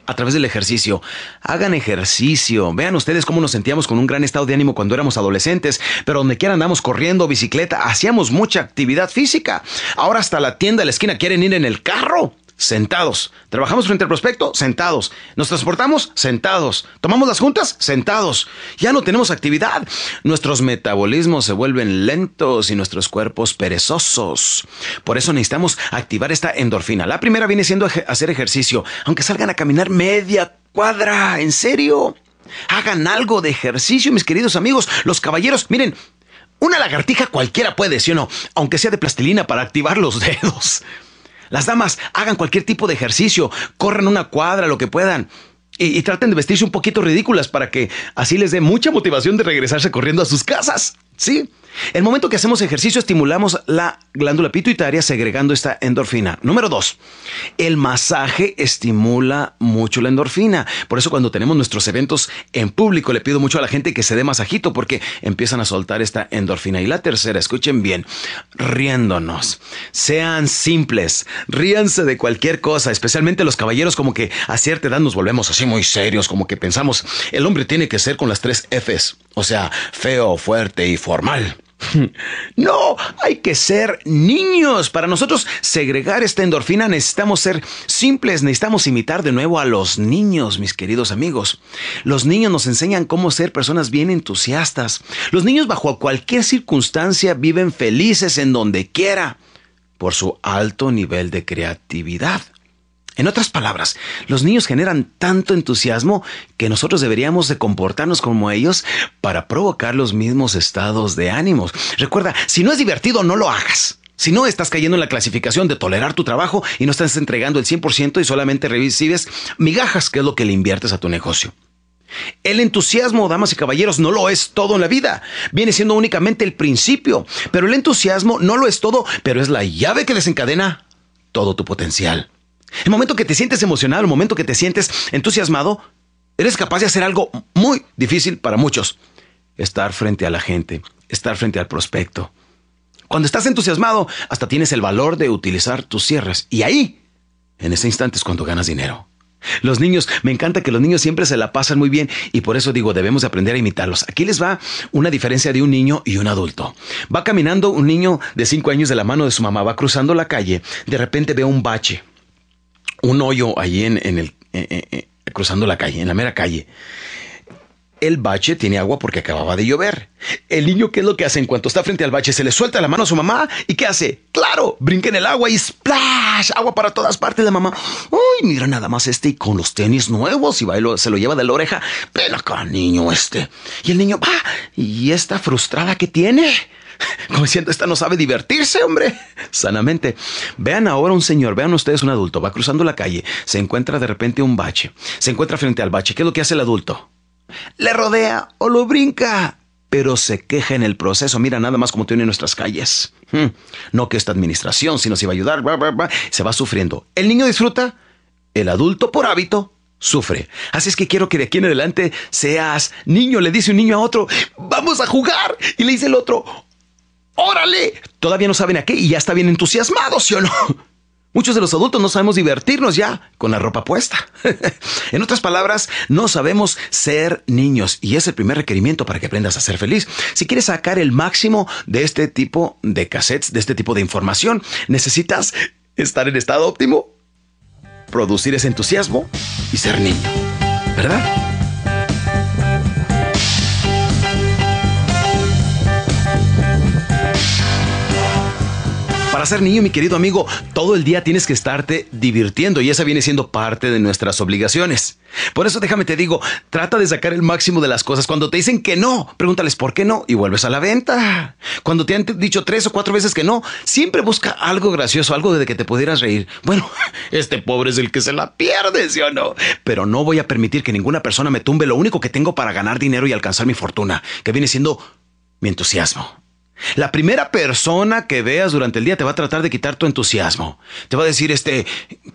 a través del ejercicio. Hagan ejercicio. Vean ustedes cómo nos sentíamos con un gran estado de ánimo cuando éramos adolescentes, pero donde quiera andamos corriendo, bicicleta, hacíamos mucha actividad física. Ahora hasta la tienda de la esquina quieren ir en el carro sentados. Trabajamos frente al prospecto, sentados. Nos transportamos, sentados. Tomamos las juntas, sentados. Ya no tenemos actividad. Nuestros metabolismos se vuelven lentos y nuestros cuerpos perezosos. Por eso necesitamos activar esta endorfina. La primera viene siendo hacer ejercicio, aunque salgan a caminar media cuadra. ¿En serio? Hagan algo de ejercicio, mis queridos amigos, los caballeros. Miren, una lagartija cualquiera puede, ¿sí o no? Aunque sea de plastilina para activar los dedos. Las damas hagan cualquier tipo de ejercicio, corran una cuadra, lo que puedan. Y, traten de vestirse un poquito ridículas para que así les dé mucha motivación de regresarse corriendo a sus casas. ¿Sí? El momento que hacemos ejercicio estimulamos la glándula pituitaria segregando esta endorfina. Número dos, el masaje estimula mucho la endorfina. Por eso cuando tenemos nuestros eventos en público le pido mucho a la gente que se dé masajito porque empiezan a soltar esta endorfina. Y la tercera, escuchen bien, riéndonos. Sean simples, ríanse de cualquier cosa, especialmente los caballeros como que a cierta edad nos volvemos así muy serios, como que pensamos, el hombre tiene que ser con las tres Fs. O sea, feo, fuerte y formal. No, hay que ser niños. Para nosotros segregar esta endorfina necesitamos ser simples, necesitamos imitar de nuevo a los niños, mis queridos amigos. Los niños nos enseñan cómo ser personas bien entusiastas. Los niños bajo cualquier circunstancia viven felices en donde quiera por su alto nivel de creatividad. En otras palabras, los niños generan tanto entusiasmo que nosotros deberíamos de comportarnos como ellos para provocar los mismos estados de ánimos. Recuerda, si no es divertido, no lo hagas. Si no, estás cayendo en la clasificación de tolerar tu trabajo y no estás entregando el 100% y solamente recibes migajas, que es lo que le inviertes a tu negocio. El entusiasmo, damas y caballeros, no lo es todo en la vida. Viene siendo únicamente el principio. Pero el entusiasmo no lo es todo, pero es la llave que desencadena todo tu potencial. El momento que te sientes emocionado, el momento que te sientes entusiasmado, eres capaz de hacer algo muy difícil para muchos. Estar frente a la gente, estar frente al prospecto. Cuando estás entusiasmado, hasta tienes el valor de utilizar tus cierres. Y ahí, en ese instante es cuando ganas dinero. Los niños, me encanta que los niños siempre se la pasan muy bien y por eso digo, debemos aprender a imitarlos. Aquí les va una diferencia de un niño y un adulto. Va caminando un niño de 5 años de la mano de su mamá, va cruzando la calle, de repente ve un bache un hoyo ahí en, el, eh, eh, eh, cruzando la calle, en la mera calle. El bache tiene agua porque acababa de llover. El niño, ¿qué es lo que hace en cuanto está frente al bache? Se le suelta la mano a su mamá y ¿qué hace? Claro, brinca en el agua y splash, agua para todas partes. La mamá, uy, mira nada más este y con los tenis nuevos y se lo lleva de la oreja. Ven acá, niño este. Y el niño, va, ah, ¿y esta frustrada que tiene? Como diciendo, esta no sabe divertirse, hombre. Sanamente. Vean ahora un señor, vean ustedes un adulto, va cruzando la calle, se encuentra de repente un bache, se encuentra frente al bache. ¿Qué es lo que hace el adulto? Le rodea o lo brinca pero se queja en el proceso. Mira nada más cómo tiene nuestras calles. Hmm, no que esta administración, si nos iba a ayudar, se va sufriendo. El niño disfruta, el adulto por hábito sufre. Así es que quiero que de aquí en adelante seas niño, le dice un niño a otro, vamos a jugar. Y le dice el otro, ¡Órale! Todavía no saben a qué y ya está bien entusiasmados, ¿sí o no? Muchos de los adultos no sabemos divertirnos ya con la ropa puesta. en otras palabras, no sabemos ser niños y es el primer requerimiento para que aprendas a ser feliz. Si quieres sacar el máximo de este tipo de cassettes, de este tipo de información, necesitas estar en estado óptimo, producir ese entusiasmo y ser niño. ¿Verdad? a ser niño, mi querido amigo, todo el día tienes que estarte divirtiendo y esa viene siendo parte de nuestras obligaciones. Por eso déjame te digo, trata de sacar el máximo de las cosas. Cuando te dicen que no, pregúntales por qué no y vuelves a la venta. Cuando te han dicho tres o cuatro veces que no, siempre busca algo gracioso, algo de que te pudieras reír. Bueno, este pobre es el que se la pierde, ¿sí o no? Pero no voy a permitir que ninguna persona me tumbe lo único que tengo para ganar dinero y alcanzar mi fortuna, que viene siendo mi entusiasmo. La primera persona que veas durante el día te va a tratar de quitar tu entusiasmo. Te va a decir, este,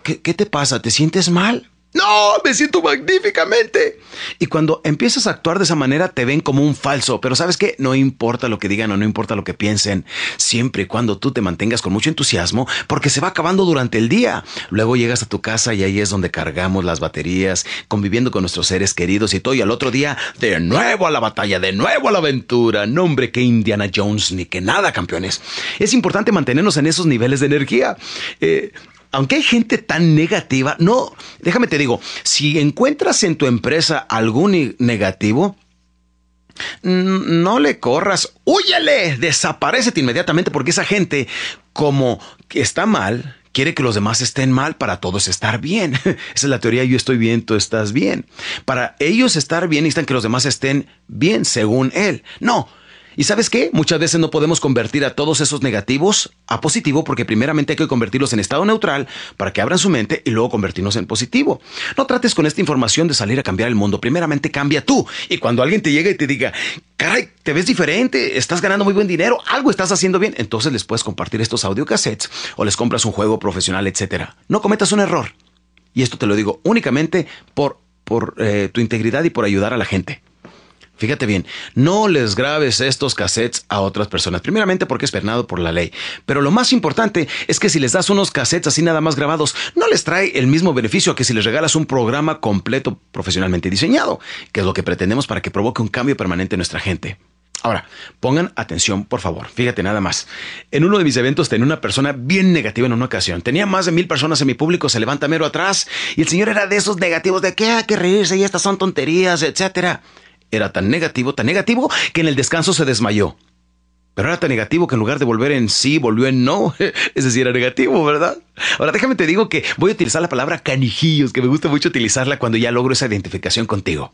¿qué, qué te pasa? ¿Te sientes mal? No, me siento magníficamente. Y cuando empiezas a actuar de esa manera, te ven como un falso. Pero sabes que no importa lo que digan o no importa lo que piensen, siempre y cuando tú te mantengas con mucho entusiasmo, porque se va acabando durante el día. Luego llegas a tu casa y ahí es donde cargamos las baterías, conviviendo con nuestros seres queridos y todo. Y al otro día, de nuevo a la batalla, de nuevo a la aventura. No, hombre, que Indiana Jones ni que nada, campeones. Es importante mantenernos en esos niveles de energía. Eh, aunque hay gente tan negativa, no, déjame te digo, si encuentras en tu empresa algún negativo, no le corras, huyele, desaparecete inmediatamente porque esa gente, como está mal, quiere que los demás estén mal para todos estar bien. Esa es la teoría, yo estoy bien, tú estás bien. Para ellos estar bien necesitan que los demás estén bien según él. No, ¿Y sabes qué? Muchas veces no podemos convertir a todos esos negativos a positivo porque primeramente hay que convertirlos en estado neutral para que abran su mente y luego convertirnos en positivo. No trates con esta información de salir a cambiar el mundo. Primeramente cambia tú. Y cuando alguien te llega y te diga, caray, te ves diferente, estás ganando muy buen dinero, algo estás haciendo bien, entonces les puedes compartir estos audiocassettes o les compras un juego profesional, etcétera. No cometas un error. Y esto te lo digo únicamente por, por eh, tu integridad y por ayudar a la gente. Fíjate bien, no les grabes estos cassettes a otras personas, primeramente porque es pernado por la ley, pero lo más importante es que si les das unos cassettes así nada más grabados, no les trae el mismo beneficio que si les regalas un programa completo profesionalmente diseñado, que es lo que pretendemos para que provoque un cambio permanente en nuestra gente. Ahora, pongan atención, por favor. Fíjate nada más. En uno de mis eventos tenía una persona bien negativa en una ocasión. Tenía más de mil personas en mi público, se levanta mero atrás y el señor era de esos negativos de que ah, hay que reírse y estas son tonterías, etcétera. Era tan negativo, tan negativo, que en el descanso se desmayó. Pero era tan negativo que en lugar de volver en sí, volvió en no. Es decir, era negativo, ¿verdad? Ahora déjame te digo que voy a utilizar la palabra canijillos, que me gusta mucho utilizarla cuando ya logro esa identificación contigo.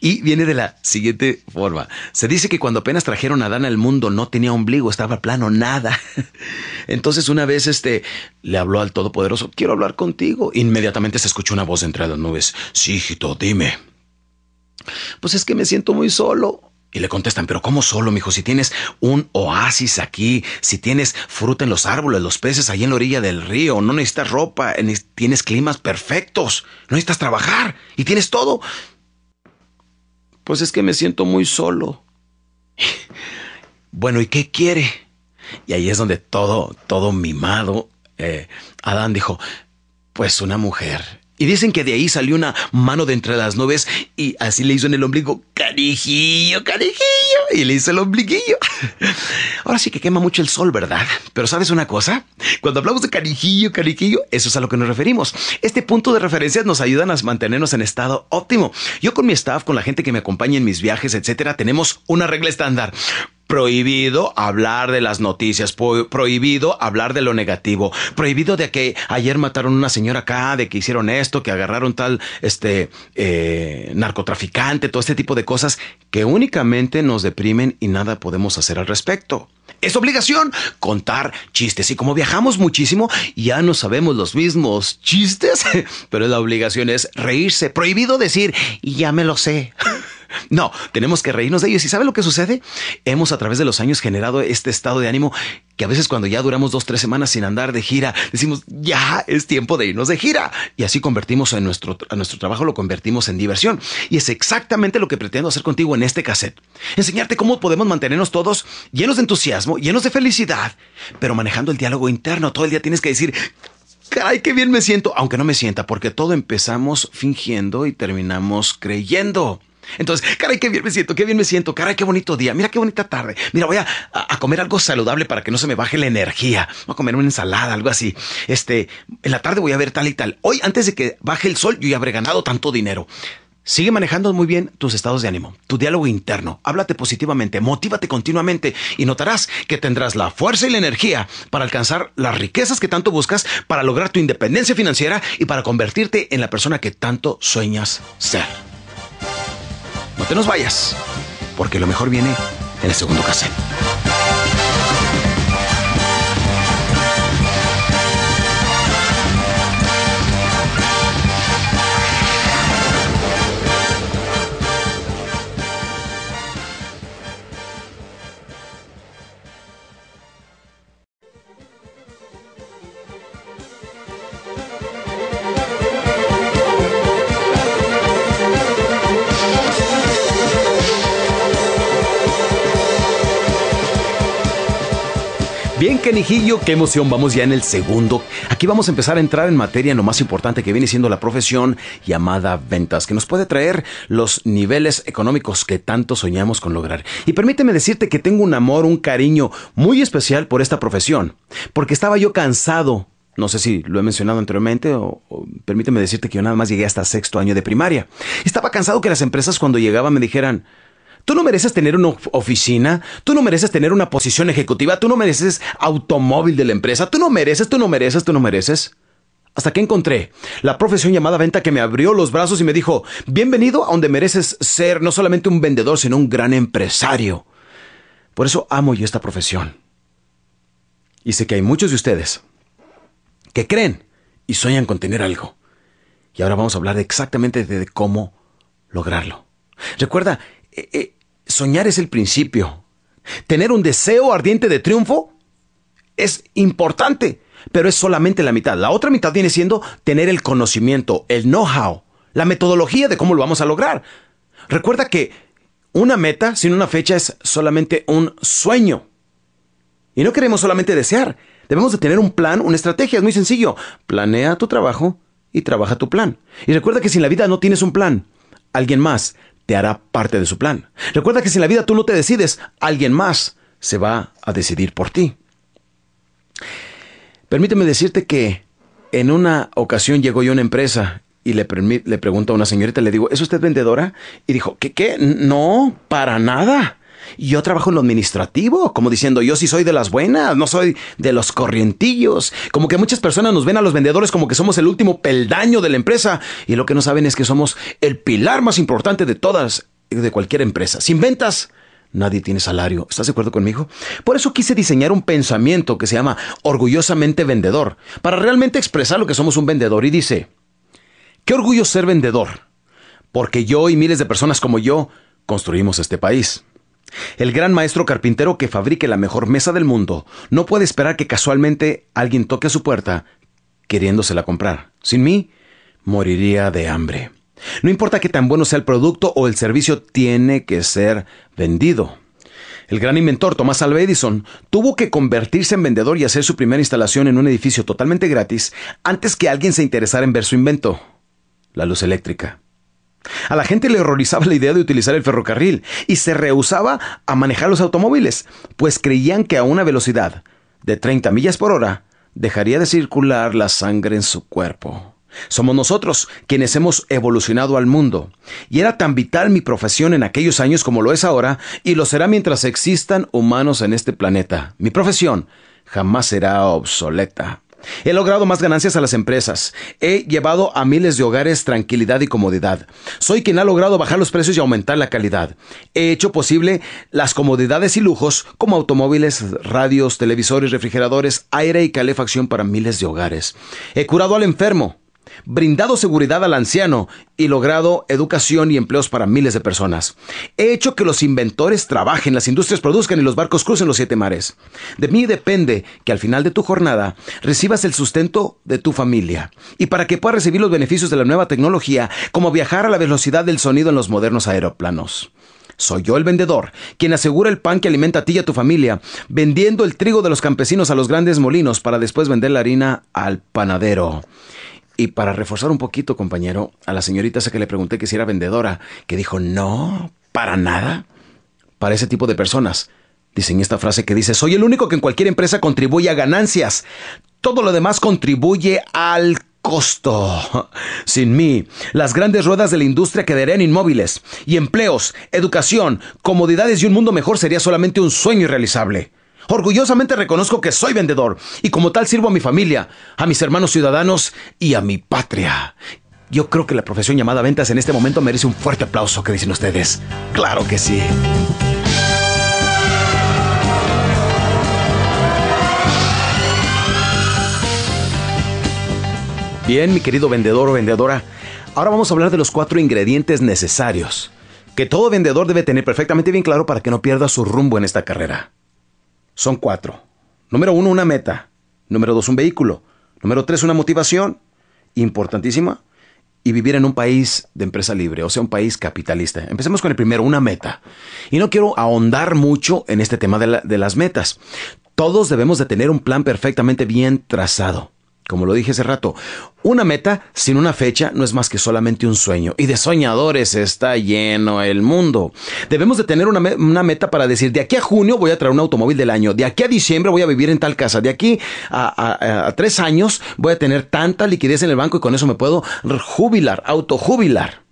Y viene de la siguiente forma. Se dice que cuando apenas trajeron a Adán al mundo no tenía ombligo, estaba plano, nada. Entonces una vez este le habló al Todopoderoso, quiero hablar contigo. Inmediatamente se escuchó una voz entre las nubes. Sí, hijito, dime. Pues es que me siento muy solo. Y le contestan, pero ¿cómo solo, mijo? Si tienes un oasis aquí, si tienes fruta en los árboles, los peces ahí en la orilla del río, no necesitas ropa, tienes climas perfectos, no necesitas trabajar y tienes todo. Pues es que me siento muy solo. bueno, ¿y qué quiere? Y ahí es donde todo, todo mimado, eh, Adán dijo, pues una mujer. Y dicen que de ahí salió una mano de entre las nubes y así le hizo en el ombligo, carijillo, carijillo, y le hizo el ombliguillo. Ahora sí que quema mucho el sol, ¿verdad? Pero ¿sabes una cosa? Cuando hablamos de carijillo, cariquillo eso es a lo que nos referimos. Este punto de referencia nos ayudan a mantenernos en estado óptimo. Yo con mi staff, con la gente que me acompaña en mis viajes, etcétera, tenemos una regla estándar prohibido hablar de las noticias, prohibido hablar de lo negativo, prohibido de que ayer mataron una señora acá, de que hicieron esto, que agarraron tal este eh, narcotraficante, todo este tipo de cosas que únicamente nos deprimen y nada podemos hacer al respecto. Es obligación contar chistes. Y como viajamos muchísimo, ya no sabemos los mismos chistes, pero la obligación es reírse. Prohibido decir, ya me lo sé. No, tenemos que reírnos de ellos. ¿Y sabe lo que sucede? Hemos a través de los años generado este estado de ánimo que a veces cuando ya duramos dos, tres semanas sin andar de gira, decimos, ya es tiempo de irnos de gira. Y así convertimos en nuestro, a nuestro trabajo, lo convertimos en diversión. Y es exactamente lo que pretendo hacer contigo en este cassette. Enseñarte cómo podemos mantenernos todos llenos de entusiasmo, llenos de felicidad, pero manejando el diálogo interno. Todo el día tienes que decir, caray, qué bien me siento, aunque no me sienta, porque todo empezamos fingiendo y terminamos creyendo. Entonces, caray, qué bien me siento, qué bien me siento, caray, qué bonito día, mira qué bonita tarde, mira, voy a, comer algo saludable para que no se me baje la energía, voy a comer una ensalada, algo así, este, en la tarde voy a ver tal y tal, hoy antes de que baje el sol yo ya habré ganado tanto dinero. Sigue manejando muy bien tus estados de ánimo, tu diálogo interno. Háblate positivamente, motívate continuamente y notarás que tendrás la fuerza y la energía para alcanzar las riquezas que tanto buscas, para lograr tu independencia financiera y para convertirte en la persona que tanto sueñas ser. No nos vayas, porque lo mejor viene en el segundo cassette. Bien, nijillo, qué emoción. Vamos ya en el segundo. Aquí vamos a empezar a entrar en materia en lo más importante que viene siendo la profesión llamada ventas, que nos puede traer los niveles económicos que tanto soñamos con lograr. Y permíteme decirte que tengo un amor, un cariño muy especial por esta profesión, porque estaba yo cansado no sé si lo he mencionado anteriormente o, permíteme decirte que yo nada más llegué hasta sexto año de primaria. Estaba cansado que las empresas cuando llegaba me dijeran, Tú no mereces tener una oficina, tú no mereces tener una posición ejecutiva, tú no mereces automóvil de la empresa, tú no mereces, tú no mereces, tú no mereces. Hasta que encontré la profesión llamada venta que me abrió los brazos y me dijo, bienvenido a donde mereces ser no solamente un vendedor, sino un gran empresario. Por eso amo yo esta profesión. Y sé que hay muchos de ustedes que creen y sueñan con tener algo. Y ahora vamos a hablar exactamente de cómo lograrlo. Recuerda, e, e, Soñar es el principio. Tener un deseo ardiente de triunfo es importante, pero es solamente la mitad. La otra mitad viene siendo tener el conocimiento, el know-how, la metodología de cómo lo vamos a lograr. Recuerda que una meta sin una fecha es solamente un sueño. Y no queremos solamente desear, debemos de tener un plan, una estrategia, es muy sencillo. Planea tu trabajo y trabaja tu plan. Y recuerda que si en la vida no tienes un plan, alguien más te hará parte de su plan. Recuerda que si en la vida tú no te decides, alguien más se va a decidir por ti. Permíteme decirte que en una ocasión llegó yo a una empresa y le, le pregunto a una señorita, le digo, ¿es usted vendedora? Y dijo, ¿qué qué? No, para nada. Yo trabajo en lo administrativo, como diciendo, yo sí soy de las buenas, no soy de los corrientillos. Como que muchas personas nos ven a los vendedores como que somos el último peldaño de la empresa y lo que no saben es que somos el pilar más importante de todas, de cualquier empresa. Sin ventas, Nadie tiene salario. ¿Estás de acuerdo conmigo? Por eso quise diseñar un pensamiento que se llama orgullosamente vendedor, para realmente expresar lo que somos un vendedor. Y dice, qué orgullo ser vendedor, porque yo y miles de personas como yo construimos este país. El gran maestro carpintero que fabrique la mejor mesa del mundo no puede esperar que casualmente alguien toque a su puerta queriéndosela comprar. Sin mí, moriría de hambre. No importa que tan bueno sea el producto o el servicio, tiene que ser vendido. El gran inventor Thomas Alva Edison tuvo que convertirse en vendedor y hacer su primera instalación en un edificio totalmente gratis antes que alguien se interesara en ver su invento, la luz eléctrica. A la gente le horrorizaba la idea de utilizar el ferrocarril y se rehusaba a manejar los automóviles, pues creían que a una velocidad de 30 millas por hora dejaría de circular la sangre en su cuerpo. Somos nosotros quienes hemos evolucionado al mundo. Y era tan vital mi profesión en aquellos años como lo es ahora, y lo será mientras existan humanos en este planeta. Mi profesión jamás será obsoleta. He logrado más ganancias a las empresas. He llevado a miles de hogares tranquilidad y comodidad. Soy quien ha logrado bajar los precios y aumentar la calidad. He hecho posible las comodidades y lujos como automóviles, radios, televisores, refrigeradores, aire y calefacción para miles de hogares. He curado al enfermo brindado seguridad al anciano y logrado educación y empleos para miles de personas. He hecho que los inventores trabajen, las industrias produzcan y los barcos crucen los siete mares. De mí depende que al final de tu jornada recibas el sustento de tu familia. Y para que puedas recibir los beneficios de la nueva tecnología, como viajar a la velocidad del sonido en los modernos aeroplanos. Soy yo el vendedor, quien asegura el pan que alimenta a ti y a tu familia, vendiendo el trigo de los campesinos a los grandes molinos para después vender la harina al panadero. Y para reforzar un poquito, compañero, a la señorita esa que le pregunté que si era vendedora, que dijo, no, para nada. Para ese tipo de personas. Dicen esta frase que dice, soy el único que en cualquier empresa contribuye a ganancias. Todo lo demás contribuye al costo. Sin mí, las grandes ruedas de la industria quedarían inmóviles, y empleos, educación, comodidades y un mundo mejor sería solamente un sueño irrealizable. Orgullosamente reconozco que soy vendedor y como tal sirvo a mi familia, a mis hermanos ciudadanos y a mi patria. Yo creo que la profesión llamada ventas en este momento merece un fuerte aplauso, ¿qué dicen ustedes? Claro que sí. Bien, mi querido vendedor o vendedora, ahora vamos a hablar de los cuatro ingredientes necesarios que todo vendedor debe tener perfectamente bien claro para que no pierda su rumbo en esta carrera son cuatro. Número uno, una meta. Número dos, un vehículo. Número tres, una motivación importantísima. Y vivir en un país de empresa libre, o sea, un país capitalista. Empecemos con el primero, una meta. Y no quiero ahondar mucho en este tema de, las metas. Todos debemos de tener un plan perfectamente bien trazado. Como lo dije hace rato, una meta sin una fecha no es más que solamente un sueño y de soñadores está lleno el mundo. Debemos de tener una, meta para decir, de aquí a junio voy a traer un automóvil del año, de aquí a diciembre voy a vivir en tal casa, de aquí a, a tres años voy a tener tanta liquidez en el banco y con eso me puedo jubilar, autojubilar.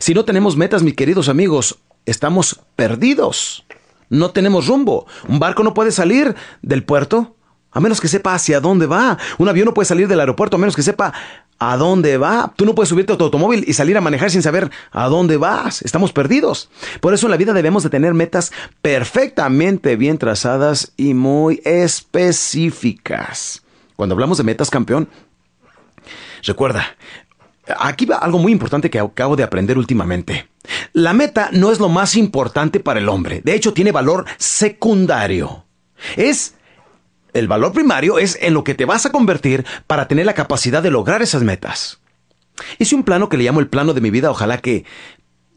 Si no tenemos metas, mis queridos amigos, estamos perdidos. No tenemos rumbo. Un barco no puede salir del puerto a menos que sepa hacia dónde va. Un avión no puede salir del aeropuerto a menos que sepa a dónde va. Tú no puedes subirte a tu automóvil y salir a manejar sin saber a dónde vas. Estamos perdidos. Por eso en la vida debemos de tener metas perfectamente bien trazadas y muy específicas. Cuando hablamos de metas, campeón, recuerda, aquí va algo muy importante que acabo de aprender últimamente. La meta no es lo más importante para el hombre. De hecho, tiene valor secundario. Es el valor primario es en lo que te vas a convertir para tener la capacidad de lograr esas metas. Hice un plano que le llamo el plano de mi vida, ojalá que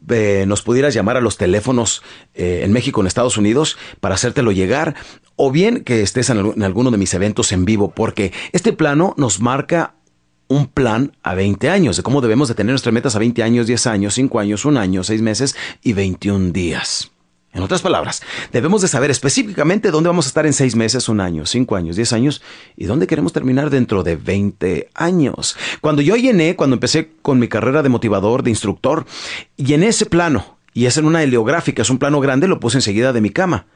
eh, nos pudieras llamar a los teléfonos eh, en México, en Estados Unidos, para hacértelo llegar, o bien que estés en, en alguno de mis eventos en vivo, porque este plano nos marca un plan a 20 años, de cómo debemos de tener nuestras metas a 20 años, 10 años, 5 años, 1 año, 6 meses y 21 días. En otras palabras, debemos de saber específicamente dónde vamos a estar en seis meses, un año, cinco años, diez años y dónde queremos terminar dentro de 20 años. Cuando yo llené, cuando empecé con mi carrera de motivador, de instructor, y en ese plano y es en una heliográfica, es un plano grande, lo puse enseguida de mi cama.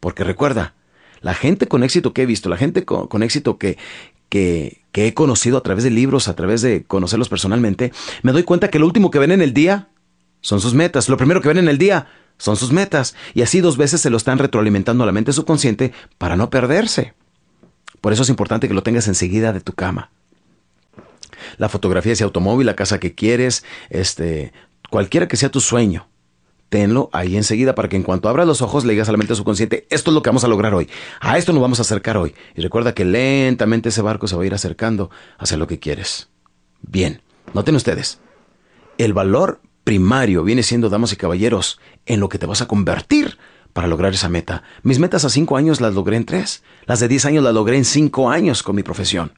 Porque recuerda, la gente con éxito que he visto, la gente con, éxito que, que, que he conocido a través de libros, a través de conocerlos personalmente, me doy cuenta que lo último que ven en el día son sus metas, lo primero que ven en el día son sus metas, y así dos veces se lo están retroalimentando a la mente subconsciente para no perderse. Por eso es importante que lo tengas enseguida de tu cama. La fotografía de ese automóvil, la casa que quieres, este, cualquiera que sea tu sueño, tenlo ahí enseguida para que en cuanto abras los ojos le digas a la mente subconsciente, esto es lo que vamos a lograr hoy, a esto nos vamos a acercar hoy. Y recuerda que lentamente ese barco se va a ir acercando hacia lo que quieres. Bien, noten ustedes, el valor primario viene siendo, damas y caballeros, en lo que te vas a convertir para lograr esa meta. Mis metas a cinco años las logré en tres, las de diez años las logré en cinco años con mi profesión.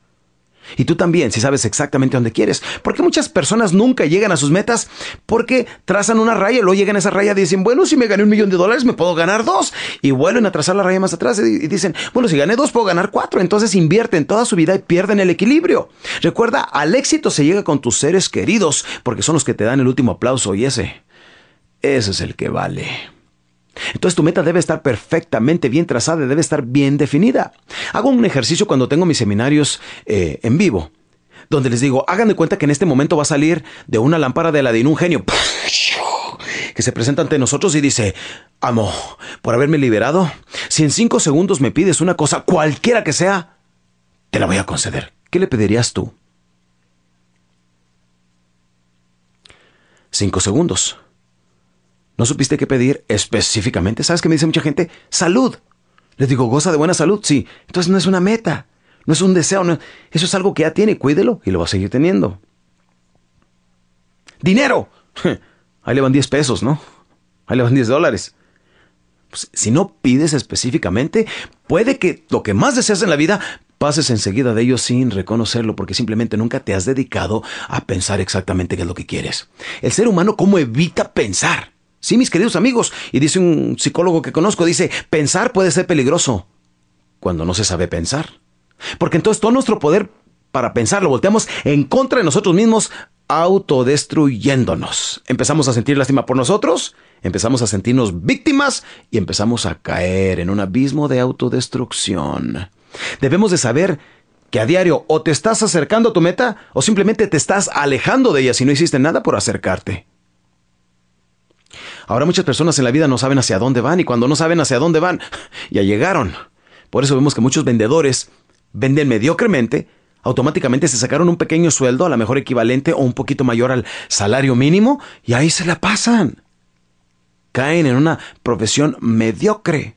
Y tú también, si sabes exactamente dónde quieres. Porque muchas personas nunca llegan a sus metas porque trazan una raya, luego llegan a esa raya y dicen, bueno, si me gané un millón de dólares, me puedo ganar dos. Y vuelven a trazar la raya más atrás y dicen, bueno, si gané dos, puedo ganar cuatro. Entonces invierten toda su vida y pierden el equilibrio. Recuerda, al éxito se llega con tus seres queridos, porque son los que te dan el último aplauso y ese, ese es el que vale. Entonces tu meta debe estar perfectamente bien trazada, debe estar bien definida. Hago un ejercicio cuando tengo mis seminarios eh, en vivo, donde les digo, hagan de cuenta que en este momento va a salir de una lámpara de de un genio que se presenta ante nosotros y dice, amo, por haberme liberado, si en cinco segundos me pides una cosa, cualquiera que sea, te la voy a conceder. ¿Qué le pedirías tú? Cinco segundos. ¿No supiste qué pedir específicamente? ¿Sabes qué me dice mucha gente? Salud. Les digo, goza de buena salud, sí. Entonces no es una meta, no es un deseo, eso es algo que ya tiene, cuídelo y lo va a seguir teniendo. Dinero. Ahí le van 10 pesos, ¿no? Ahí le van 10 dólares. Pues, si no pides específicamente, puede que lo que más deseas en la vida pases enseguida de ello sin reconocerlo porque simplemente nunca te has dedicado a pensar exactamente qué es lo que quieres. El ser humano, ¿cómo evita pensar? Sí, mis queridos amigos, y dice un psicólogo que conozco, dice, pensar puede ser peligroso cuando no se sabe pensar. Porque entonces todo nuestro poder para pensar lo volteamos en contra de nosotros mismos, autodestruyéndonos. Empezamos a sentir lástima por nosotros, empezamos a sentirnos víctimas y empezamos a caer en un abismo de autodestrucción. Debemos de saber que a diario o te estás acercando a tu meta o simplemente te estás alejando de ella si no hiciste nada por acercarte. Ahora muchas personas en la vida no saben hacia dónde van y cuando no saben hacia dónde van, ya llegaron. Por eso vemos que muchos vendedores venden mediocremente, automáticamente se sacaron un pequeño sueldo, a lo mejor equivalente o un poquito mayor al salario mínimo, y ahí se la pasan. Caen en una profesión mediocre.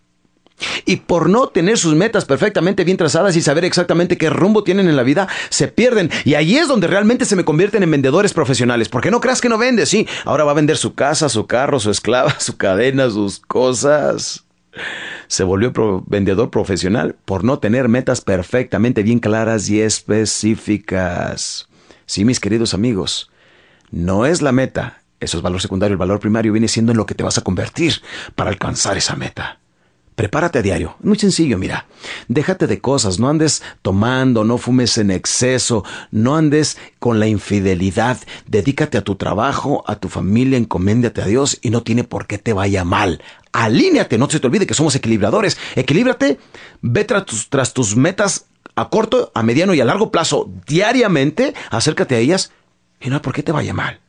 Y por no tener sus metas perfectamente bien trazadas y saber exactamente qué rumbo tienen en la vida, se pierden. Y ahí es donde realmente se me convierten en vendedores profesionales. Porque no creas que no vende, sí. Ahora va a vender su casa, su carro, su esclava, su cadena, sus cosas. Se volvió vendedor profesional por no tener metas perfectamente bien claras y específicas. Sí, mis queridos amigos, no es la meta. Eso es valor secundario. El valor primario viene siendo en lo que te vas a convertir para alcanzar esa meta. Prepárate a diario. Muy sencillo, mira. Déjate de cosas, no andes tomando, no fumes en exceso, no andes con la infidelidad. Dedícate a tu trabajo, a tu familia, encoméndate a Dios y no tiene por qué te vaya mal. Alíneate, no se te olvide que somos equilibradores. Equilíbrate, ve tras tus, tras tus metas a corto, a mediano y a largo plazo diariamente, acércate a ellas y no hay por qué te vaya mal.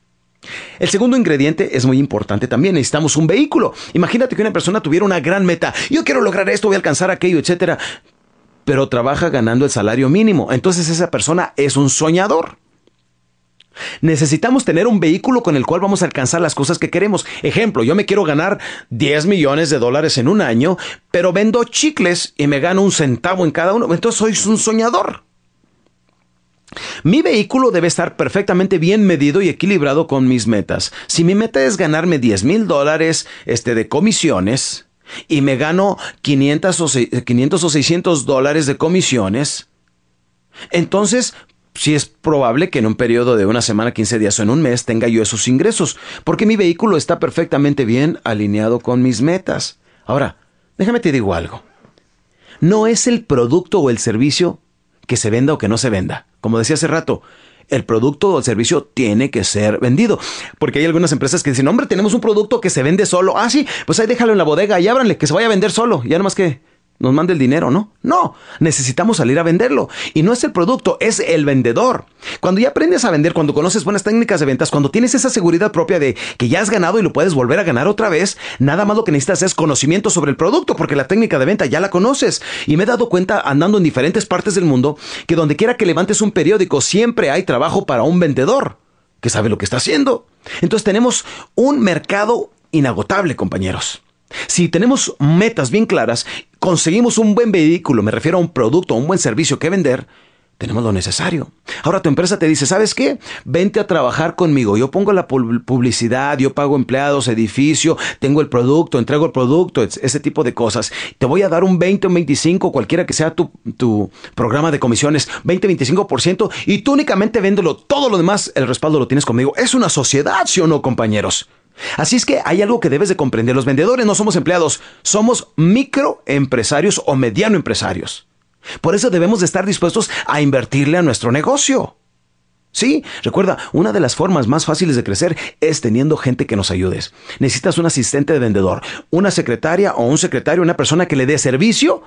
El segundo ingrediente es muy importante también. Necesitamos un vehículo. Imagínate que una persona tuviera una gran meta. Yo quiero lograr esto, voy a alcanzar aquello, etcétera. Pero trabaja ganando el salario mínimo. Entonces esa persona es un soñador. Necesitamos tener un vehículo con el cual vamos a alcanzar las cosas que queremos. Ejemplo, yo me quiero ganar 10 millones de dólares en un año, pero vendo chicles y me gano un centavo en cada uno. Entonces soy un soñador. Mi vehículo debe estar perfectamente bien medido y equilibrado con mis metas. Si mi meta es ganarme 10 mil dólares este, de comisiones y me gano 500 o, 500 o 600 dólares de comisiones, entonces sí es probable que en un periodo de una semana, 15 días o en un mes tenga yo esos ingresos, porque mi vehículo está perfectamente bien alineado con mis metas. Ahora, déjame te digo algo. No es el producto o el servicio que se venda o que no se venda. Como decía hace rato, el producto o el servicio tiene que ser vendido. Porque hay algunas empresas que dicen, hombre, tenemos un producto que se vende solo. Ah, sí, pues ahí déjalo en la bodega y ábranle, que se vaya a vender solo. Ya nomás que nos manda el dinero, ¿no? No, necesitamos salir a venderlo. Y no es el producto, es el vendedor. Cuando ya aprendes a vender, cuando conoces buenas técnicas de ventas, cuando tienes esa seguridad propia de que ya has ganado y lo puedes volver a ganar otra vez, nada más lo que necesitas es conocimiento sobre el producto, porque la técnica de venta ya la conoces. Y me he dado cuenta andando en diferentes partes del mundo que donde quiera que levantes un periódico, siempre hay trabajo para un vendedor que sabe lo que está haciendo. Entonces tenemos un mercado inagotable, compañeros. Si tenemos metas bien claras, conseguimos un buen vehículo, me refiero a un producto un buen servicio que vender, tenemos lo necesario. Ahora tu empresa te dice, ¿sabes qué? Vente a trabajar conmigo. Yo pongo la publicidad, yo pago empleados, edificio, tengo el producto, entrego el producto, ese tipo de cosas. Te voy a dar un 20 o un 25, cualquiera que sea tu, tu programa de comisiones, 20 25%, y tú únicamente véndelo. Todo lo demás, el respaldo lo tienes conmigo. Es una sociedad, ¿sí o no, compañeros? Así es que hay algo que debes de comprender. Los vendedores no somos empleados, somos microempresarios o mediano empresarios. Por eso debemos de estar dispuestos a invertirle a nuestro negocio. Sí, recuerda, una de las formas más fáciles de crecer es teniendo gente que nos ayude. Necesitas un asistente de vendedor, una secretaria o un secretario, una persona que le dé servicio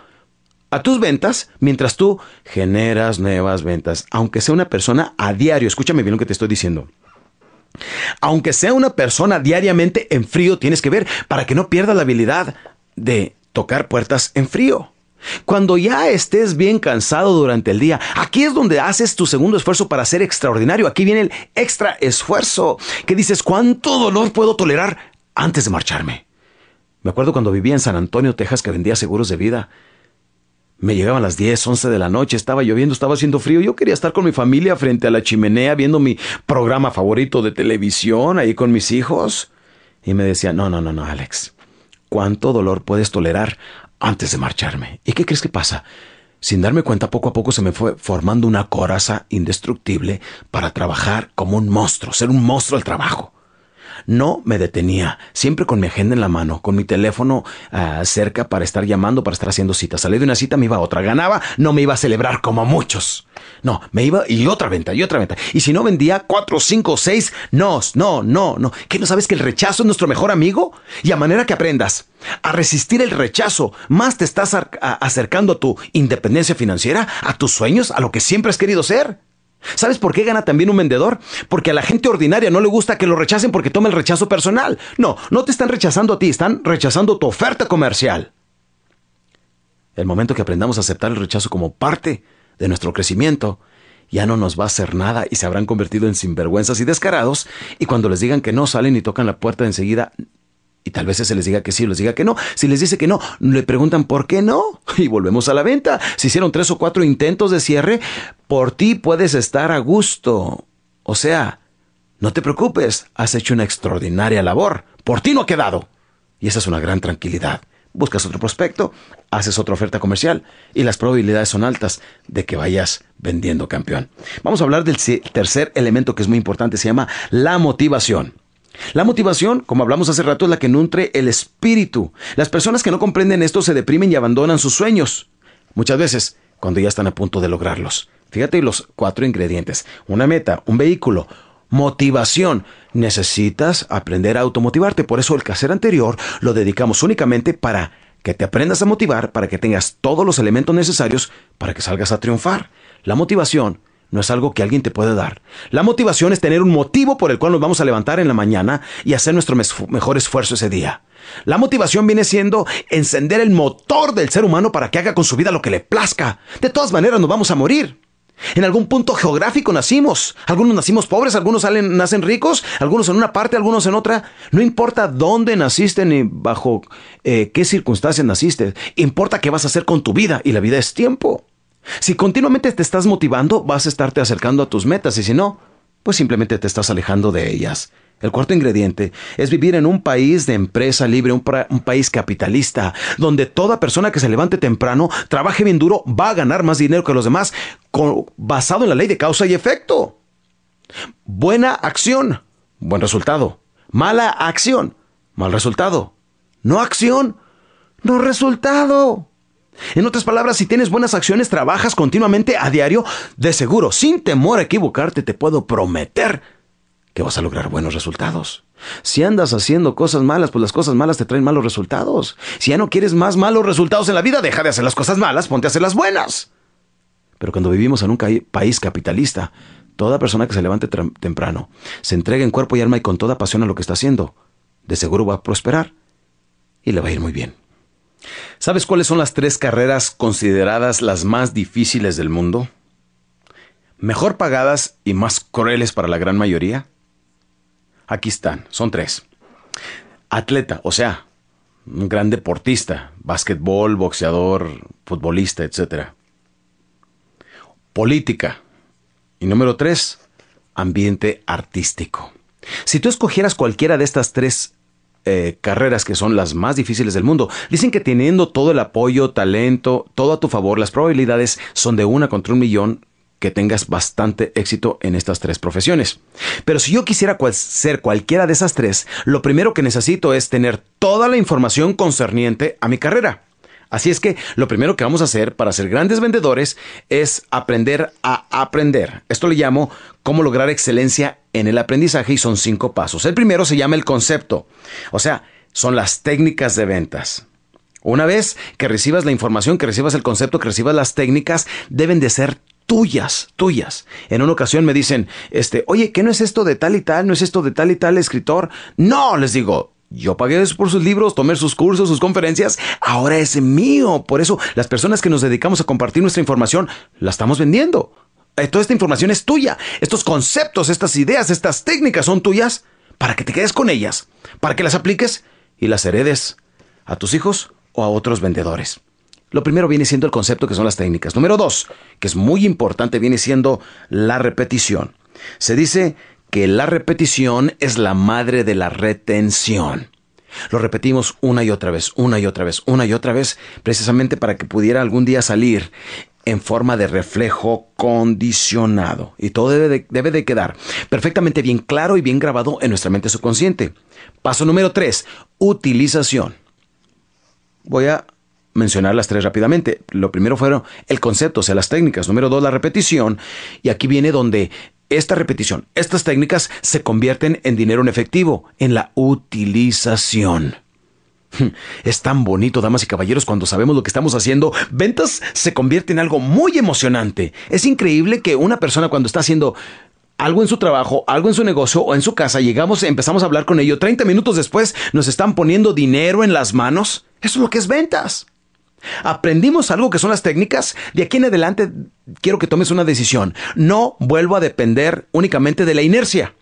a tus ventas mientras tú generas nuevas ventas, aunque sea una persona a diario. Escúchame bien lo que te estoy diciendo. Aunque sea una persona diariamente en frío, tienes que ver para que no pierda la habilidad de tocar puertas en frío. Cuando ya estés bien cansado durante el día, aquí es donde haces tu segundo esfuerzo para ser extraordinario. Aquí viene el extra esfuerzo, que dices, ¿cuánto dolor puedo tolerar antes de marcharme? Me acuerdo cuando vivía en San Antonio, Texas, que vendía seguros de vida. Me llegaban las 10, 11 de la noche, estaba lloviendo, estaba haciendo frío. Yo quería estar con mi familia frente a la chimenea viendo mi programa favorito de televisión ahí con mis hijos. Y me decía, no, no, no, no, Alex, ¿cuánto dolor puedes tolerar antes de marcharme? ¿Y qué crees que pasa? Sin darme cuenta, poco a poco se me fue formando una coraza indestructible para trabajar como un monstruo, ser un monstruo al trabajo. No me detenía, siempre con mi agenda en la mano, con mi teléfono ah, cerca para estar llamando, para estar haciendo citas. Salí de una cita, me iba a otra, ganaba, no me iba a celebrar como muchos. No, me iba y otra venta, y otra venta. Y si no vendía cuatro, cinco, seis, no, no, no, no. ¿Qué no sabes que el rechazo es nuestro mejor amigo? Y a manera que aprendas a resistir el rechazo, más te estás acercando a tu independencia financiera, a tus sueños, a lo que siempre has querido ser. ¿Sabes por qué gana también un vendedor? Porque a la gente ordinaria no le gusta que lo rechacen porque toma el rechazo personal. No, no te están rechazando a ti, están rechazando tu oferta comercial. El momento que aprendamos a aceptar el rechazo como parte de nuestro crecimiento, ya no nos va a hacer nada y se habrán convertido en sinvergüenzas y descarados, y cuando les digan que no salen y tocan la puerta enseguida, y tal vez se les diga que sí o les diga que no. Si les dice que no, le preguntan por qué no. Y volvemos a la venta. Si hicieron tres o cuatro intentos de cierre, por ti puedes estar a gusto. O sea, no te preocupes, has hecho una extraordinaria labor. Por ti no ha quedado. Y esa es una gran tranquilidad. Buscas otro prospecto, haces otra oferta comercial y las probabilidades son altas de que vayas vendiendo campeón. Vamos a hablar del tercer elemento que es muy importante, se llama la motivación. La motivación, como hablamos hace rato, es la que nutre el espíritu. Las personas que no comprenden esto se deprimen y abandonan sus sueños. Muchas veces, cuando ya están a punto de lograrlos. Fíjate los cuatro ingredientes. Una meta, un vehículo, motivación. Necesitas aprender a automotivarte. Por eso el caser anterior lo dedicamos únicamente para que te aprendas a motivar, para que tengas todos los elementos necesarios para que salgas a triunfar. La motivación no es algo que alguien te puede dar. La motivación es tener un motivo por el cual nos vamos a levantar en la mañana y hacer nuestro mejor esfuerzo ese día. La motivación viene siendo encender el motor del ser humano para que haga con su vida lo que le plazca. De todas maneras nos vamos a morir. En algún punto geográfico nacimos. Algunos nacimos pobres, algunos nacen ricos, algunos en una parte, algunos en otra. No importa dónde naciste ni bajo eh, qué circunstancias naciste. Importa qué vas a hacer con tu vida y la vida es tiempo. Si continuamente te estás motivando, vas a estarte acercando a tus metas y si no, pues simplemente te estás alejando de ellas. El cuarto ingrediente es vivir en un país de empresa libre, un, país capitalista, donde toda persona que se levante temprano, trabaje bien duro, va a ganar más dinero que los demás, basado en la ley de causa y efecto. Buena acción, buen resultado. Mala acción, mal resultado. No acción, no resultado. En otras palabras, si tienes buenas acciones, trabajas continuamente a diario, de seguro, sin temor a equivocarte, te puedo prometer que vas a lograr buenos resultados. Si andas haciendo cosas malas, pues las cosas malas te traen malos resultados. Si ya no quieres más malos resultados en la vida, deja de hacer las cosas malas, ponte a hacer las buenas. Pero cuando vivimos en un país capitalista, toda persona que se levante temprano, se entregue en cuerpo y alma y con toda pasión a lo que está haciendo, de seguro va a prosperar y le va a ir muy bien. ¿Sabes cuáles son las tres carreras consideradas las más difíciles del mundo? ¿Mejor pagadas y más crueles para la gran mayoría? Aquí están, son tres. Atleta, o sea, un gran deportista, básquetbol, boxeador, futbolista, etc. Política. Y número tres, ambiente artístico. Si tú escogieras cualquiera de estas tres eh, carreras que son las más difíciles del mundo. Dicen que teniendo todo el apoyo, talento, todo a tu favor, las probabilidades son de una contra un millón que tengas bastante éxito en estas tres profesiones. Pero si yo quisiera ser cualquiera de esas tres, lo primero que necesito es tener toda la información concerniente a mi carrera. Así es que lo primero que vamos a hacer para ser grandes vendedores es aprender a aprender. Esto le llamo cómo lograr excelencia en el aprendizaje y son cinco pasos. El primero se llama el concepto, o sea, son las técnicas de ventas. Una vez que recibas la información, que recibas el concepto, que recibas las técnicas, deben de ser tuyas, tuyas. En una ocasión me dicen, este, oye, ¿qué no es esto de tal y tal? ¿No es esto de tal y tal escritor? No, les digo, yo pagué por sus libros, tomé sus cursos, sus conferencias, ahora es mío. Por eso las personas que nos dedicamos a compartir nuestra información, la estamos vendiendo. Eh, toda esta información es tuya. Estos conceptos, estas ideas, estas técnicas son tuyas para que te quedes con ellas, para que las apliques y las heredes a tus hijos o a otros vendedores. Lo primero viene siendo el concepto que son las técnicas. Número dos, que es muy importante, viene siendo la repetición. Se dice que la repetición es la madre de la retención. Lo repetimos una y otra vez, una y otra vez, una y otra vez, precisamente para que pudiera algún día salir en forma de reflejo condicionado. Y todo debe de, quedar perfectamente bien claro y bien grabado en nuestra mente subconsciente. Paso número 3, utilización. Voy a mencionar las tres rápidamente. Lo primero fueron el concepto, o sea, las técnicas. Número dos, la repetición. Y aquí viene donde esta repetición, estas técnicas se convierten en dinero en efectivo, en la utilización. Es tan bonito, damas y caballeros, cuando sabemos lo que estamos haciendo. Ventas se convierte en algo muy emocionante. Es increíble que una persona cuando está haciendo algo en su trabajo, algo en su negocio o en su casa, llegamos, empezamos a hablar con ello, 30 minutos después nos están poniendo dinero en las manos. Eso es lo que es ventas. Aprendimos algo que son las técnicas. De aquí en adelante quiero que tomes una decisión. No vuelvo a depender únicamente de la inercia.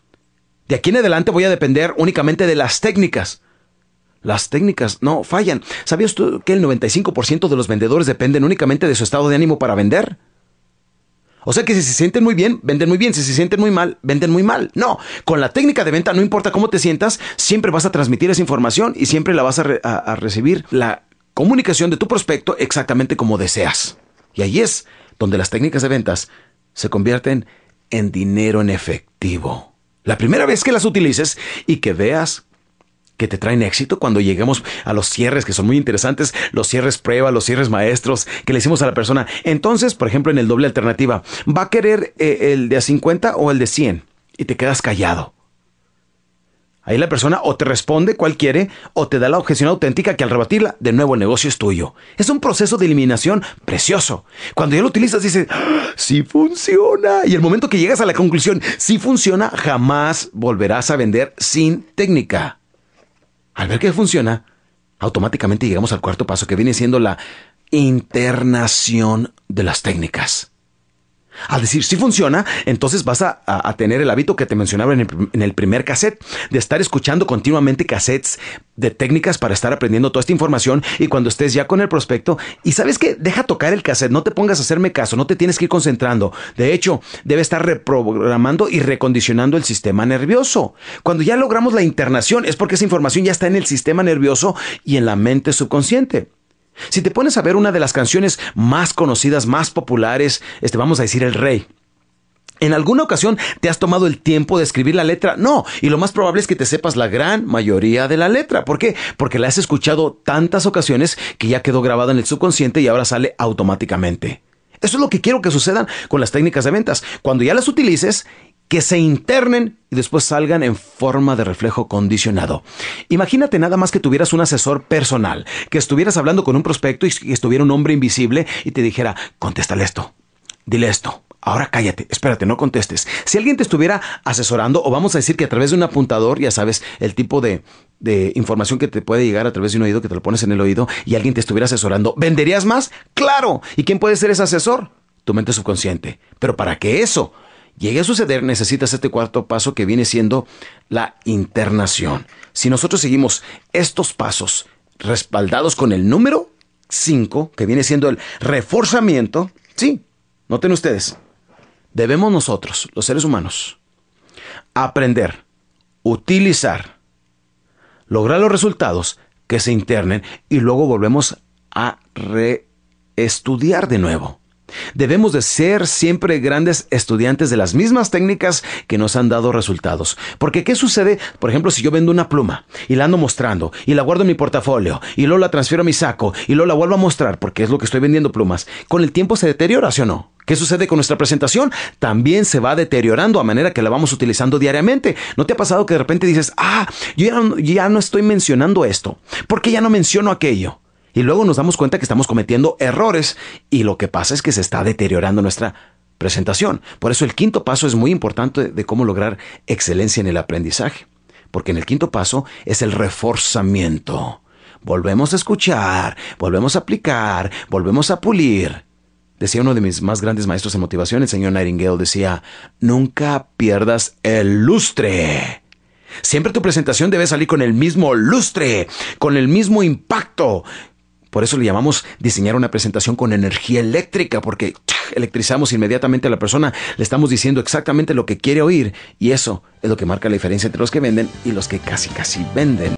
De aquí en adelante voy a depender únicamente de las técnicas. Las técnicas no fallan. ¿Sabías tú que el 95% de los vendedores dependen únicamente de su estado de ánimo para vender? O sea que si se sienten muy bien, venden muy bien. Si se sienten muy mal, venden muy mal. No, con la técnica de venta, no importa cómo te sientas, siempre vas a transmitir esa información y siempre la vas a, a recibir. La comunicación de tu prospecto exactamente como deseas. Y ahí es donde las técnicas de ventas se convierten en dinero en efectivo. La primera vez que las utilices y que veas que te traen éxito cuando lleguemos a los cierres que son muy interesantes, los cierres prueba, los cierres maestros que le hicimos a la persona. Entonces, por ejemplo, en el doble alternativa, ¿va a querer eh, el de a 50 o el de 100? Y te quedas callado. Ahí la persona o te responde cuál quiere o te da la objeción auténtica que al rebatirla, de nuevo el negocio es tuyo. Es un proceso de eliminación precioso. Cuando ya lo utilizas dices, ah, sí funciona. Y el momento que llegas a la conclusión, sí funciona, jamás volverás a vender sin técnica. Al ver que funciona, automáticamente llegamos al cuarto paso que viene siendo la internación de las técnicas. Al decir, si funciona, entonces vas a, tener el hábito que te mencionaba en el, en el, primer cassette, de estar escuchando continuamente cassettes de técnicas para estar aprendiendo toda esta información y cuando estés ya con el prospecto, y sabes que deja tocar el cassette, no te pongas a hacerme caso, no te tienes que ir concentrando. De hecho, debe estar reprogramando y recondicionando el sistema nervioso. Cuando ya logramos la internación es porque esa información ya está en el sistema nervioso y en la mente subconsciente. Si te pones a ver una de las canciones más conocidas, más populares, este, vamos a decir El Rey. ¿En alguna ocasión te has tomado el tiempo de escribir la letra? No, y lo más probable es que te sepas la gran mayoría de la letra. ¿Por qué? Porque la has escuchado tantas ocasiones que ya quedó grabada en el subconsciente y ahora sale automáticamente. Eso es lo que quiero que sucedan con las técnicas de ventas. Cuando ya las utilices, que se internen y después salgan en forma de reflejo condicionado. Imagínate nada más que tuvieras un asesor personal, que estuvieras hablando con un prospecto y estuviera un hombre invisible y te dijera, contéstale esto, dile esto, Ahora cállate, espérate, no contestes. Si alguien te estuviera asesorando, o vamos a decir que a través de un apuntador, ya sabes, el tipo de, información que te puede llegar a través de un oído, que te lo pones en el oído, y alguien te estuviera asesorando, ¿venderías más? Claro. ¿Y quién puede ser ese asesor? Tu mente subconsciente. Pero para qué eso llegue a suceder, necesitas este cuarto paso que viene siendo la internación. Si nosotros seguimos estos pasos respaldados con el número 5, que viene siendo el reforzamiento, sí, noten ustedes, debemos nosotros, los seres humanos, aprender, utilizar, lograr los resultados que se internen y luego volvemos a reestudiar de nuevo Debemos de ser siempre grandes estudiantes de las mismas técnicas que nos han dado resultados. Porque ¿qué sucede? Por ejemplo, si yo vendo una pluma y la ando mostrando y la guardo en mi portafolio y luego la transfiero a mi saco y luego la vuelvo a mostrar porque es lo que estoy vendiendo plumas, con el tiempo se deteriora, ¿sí o no? ¿Qué sucede con nuestra presentación? También se va deteriorando a manera que la vamos utilizando diariamente. ¿No te ha pasado que de repente dices, ah, yo ya no, ya no estoy mencionando esto? ¿Por qué ya no menciono aquello? Y luego nos damos cuenta que estamos cometiendo errores y lo que pasa es que se está deteriorando nuestra presentación. Por eso el quinto paso es muy importante de cómo lograr excelencia en el aprendizaje. Porque en el quinto paso es el reforzamiento. Volvemos a escuchar, volvemos a aplicar, volvemos a pulir. Decía uno de mis más grandes maestros de motivación, el señor Nightingale, decía, nunca pierdas el lustre. Siempre tu presentación debe salir con el mismo lustre, con el mismo impacto, por eso le llamamos diseñar una presentación con energía eléctrica, porque electrizamos inmediatamente a la persona, le estamos diciendo exactamente lo que quiere oír y eso es lo que marca la diferencia entre los que venden y los que casi casi venden.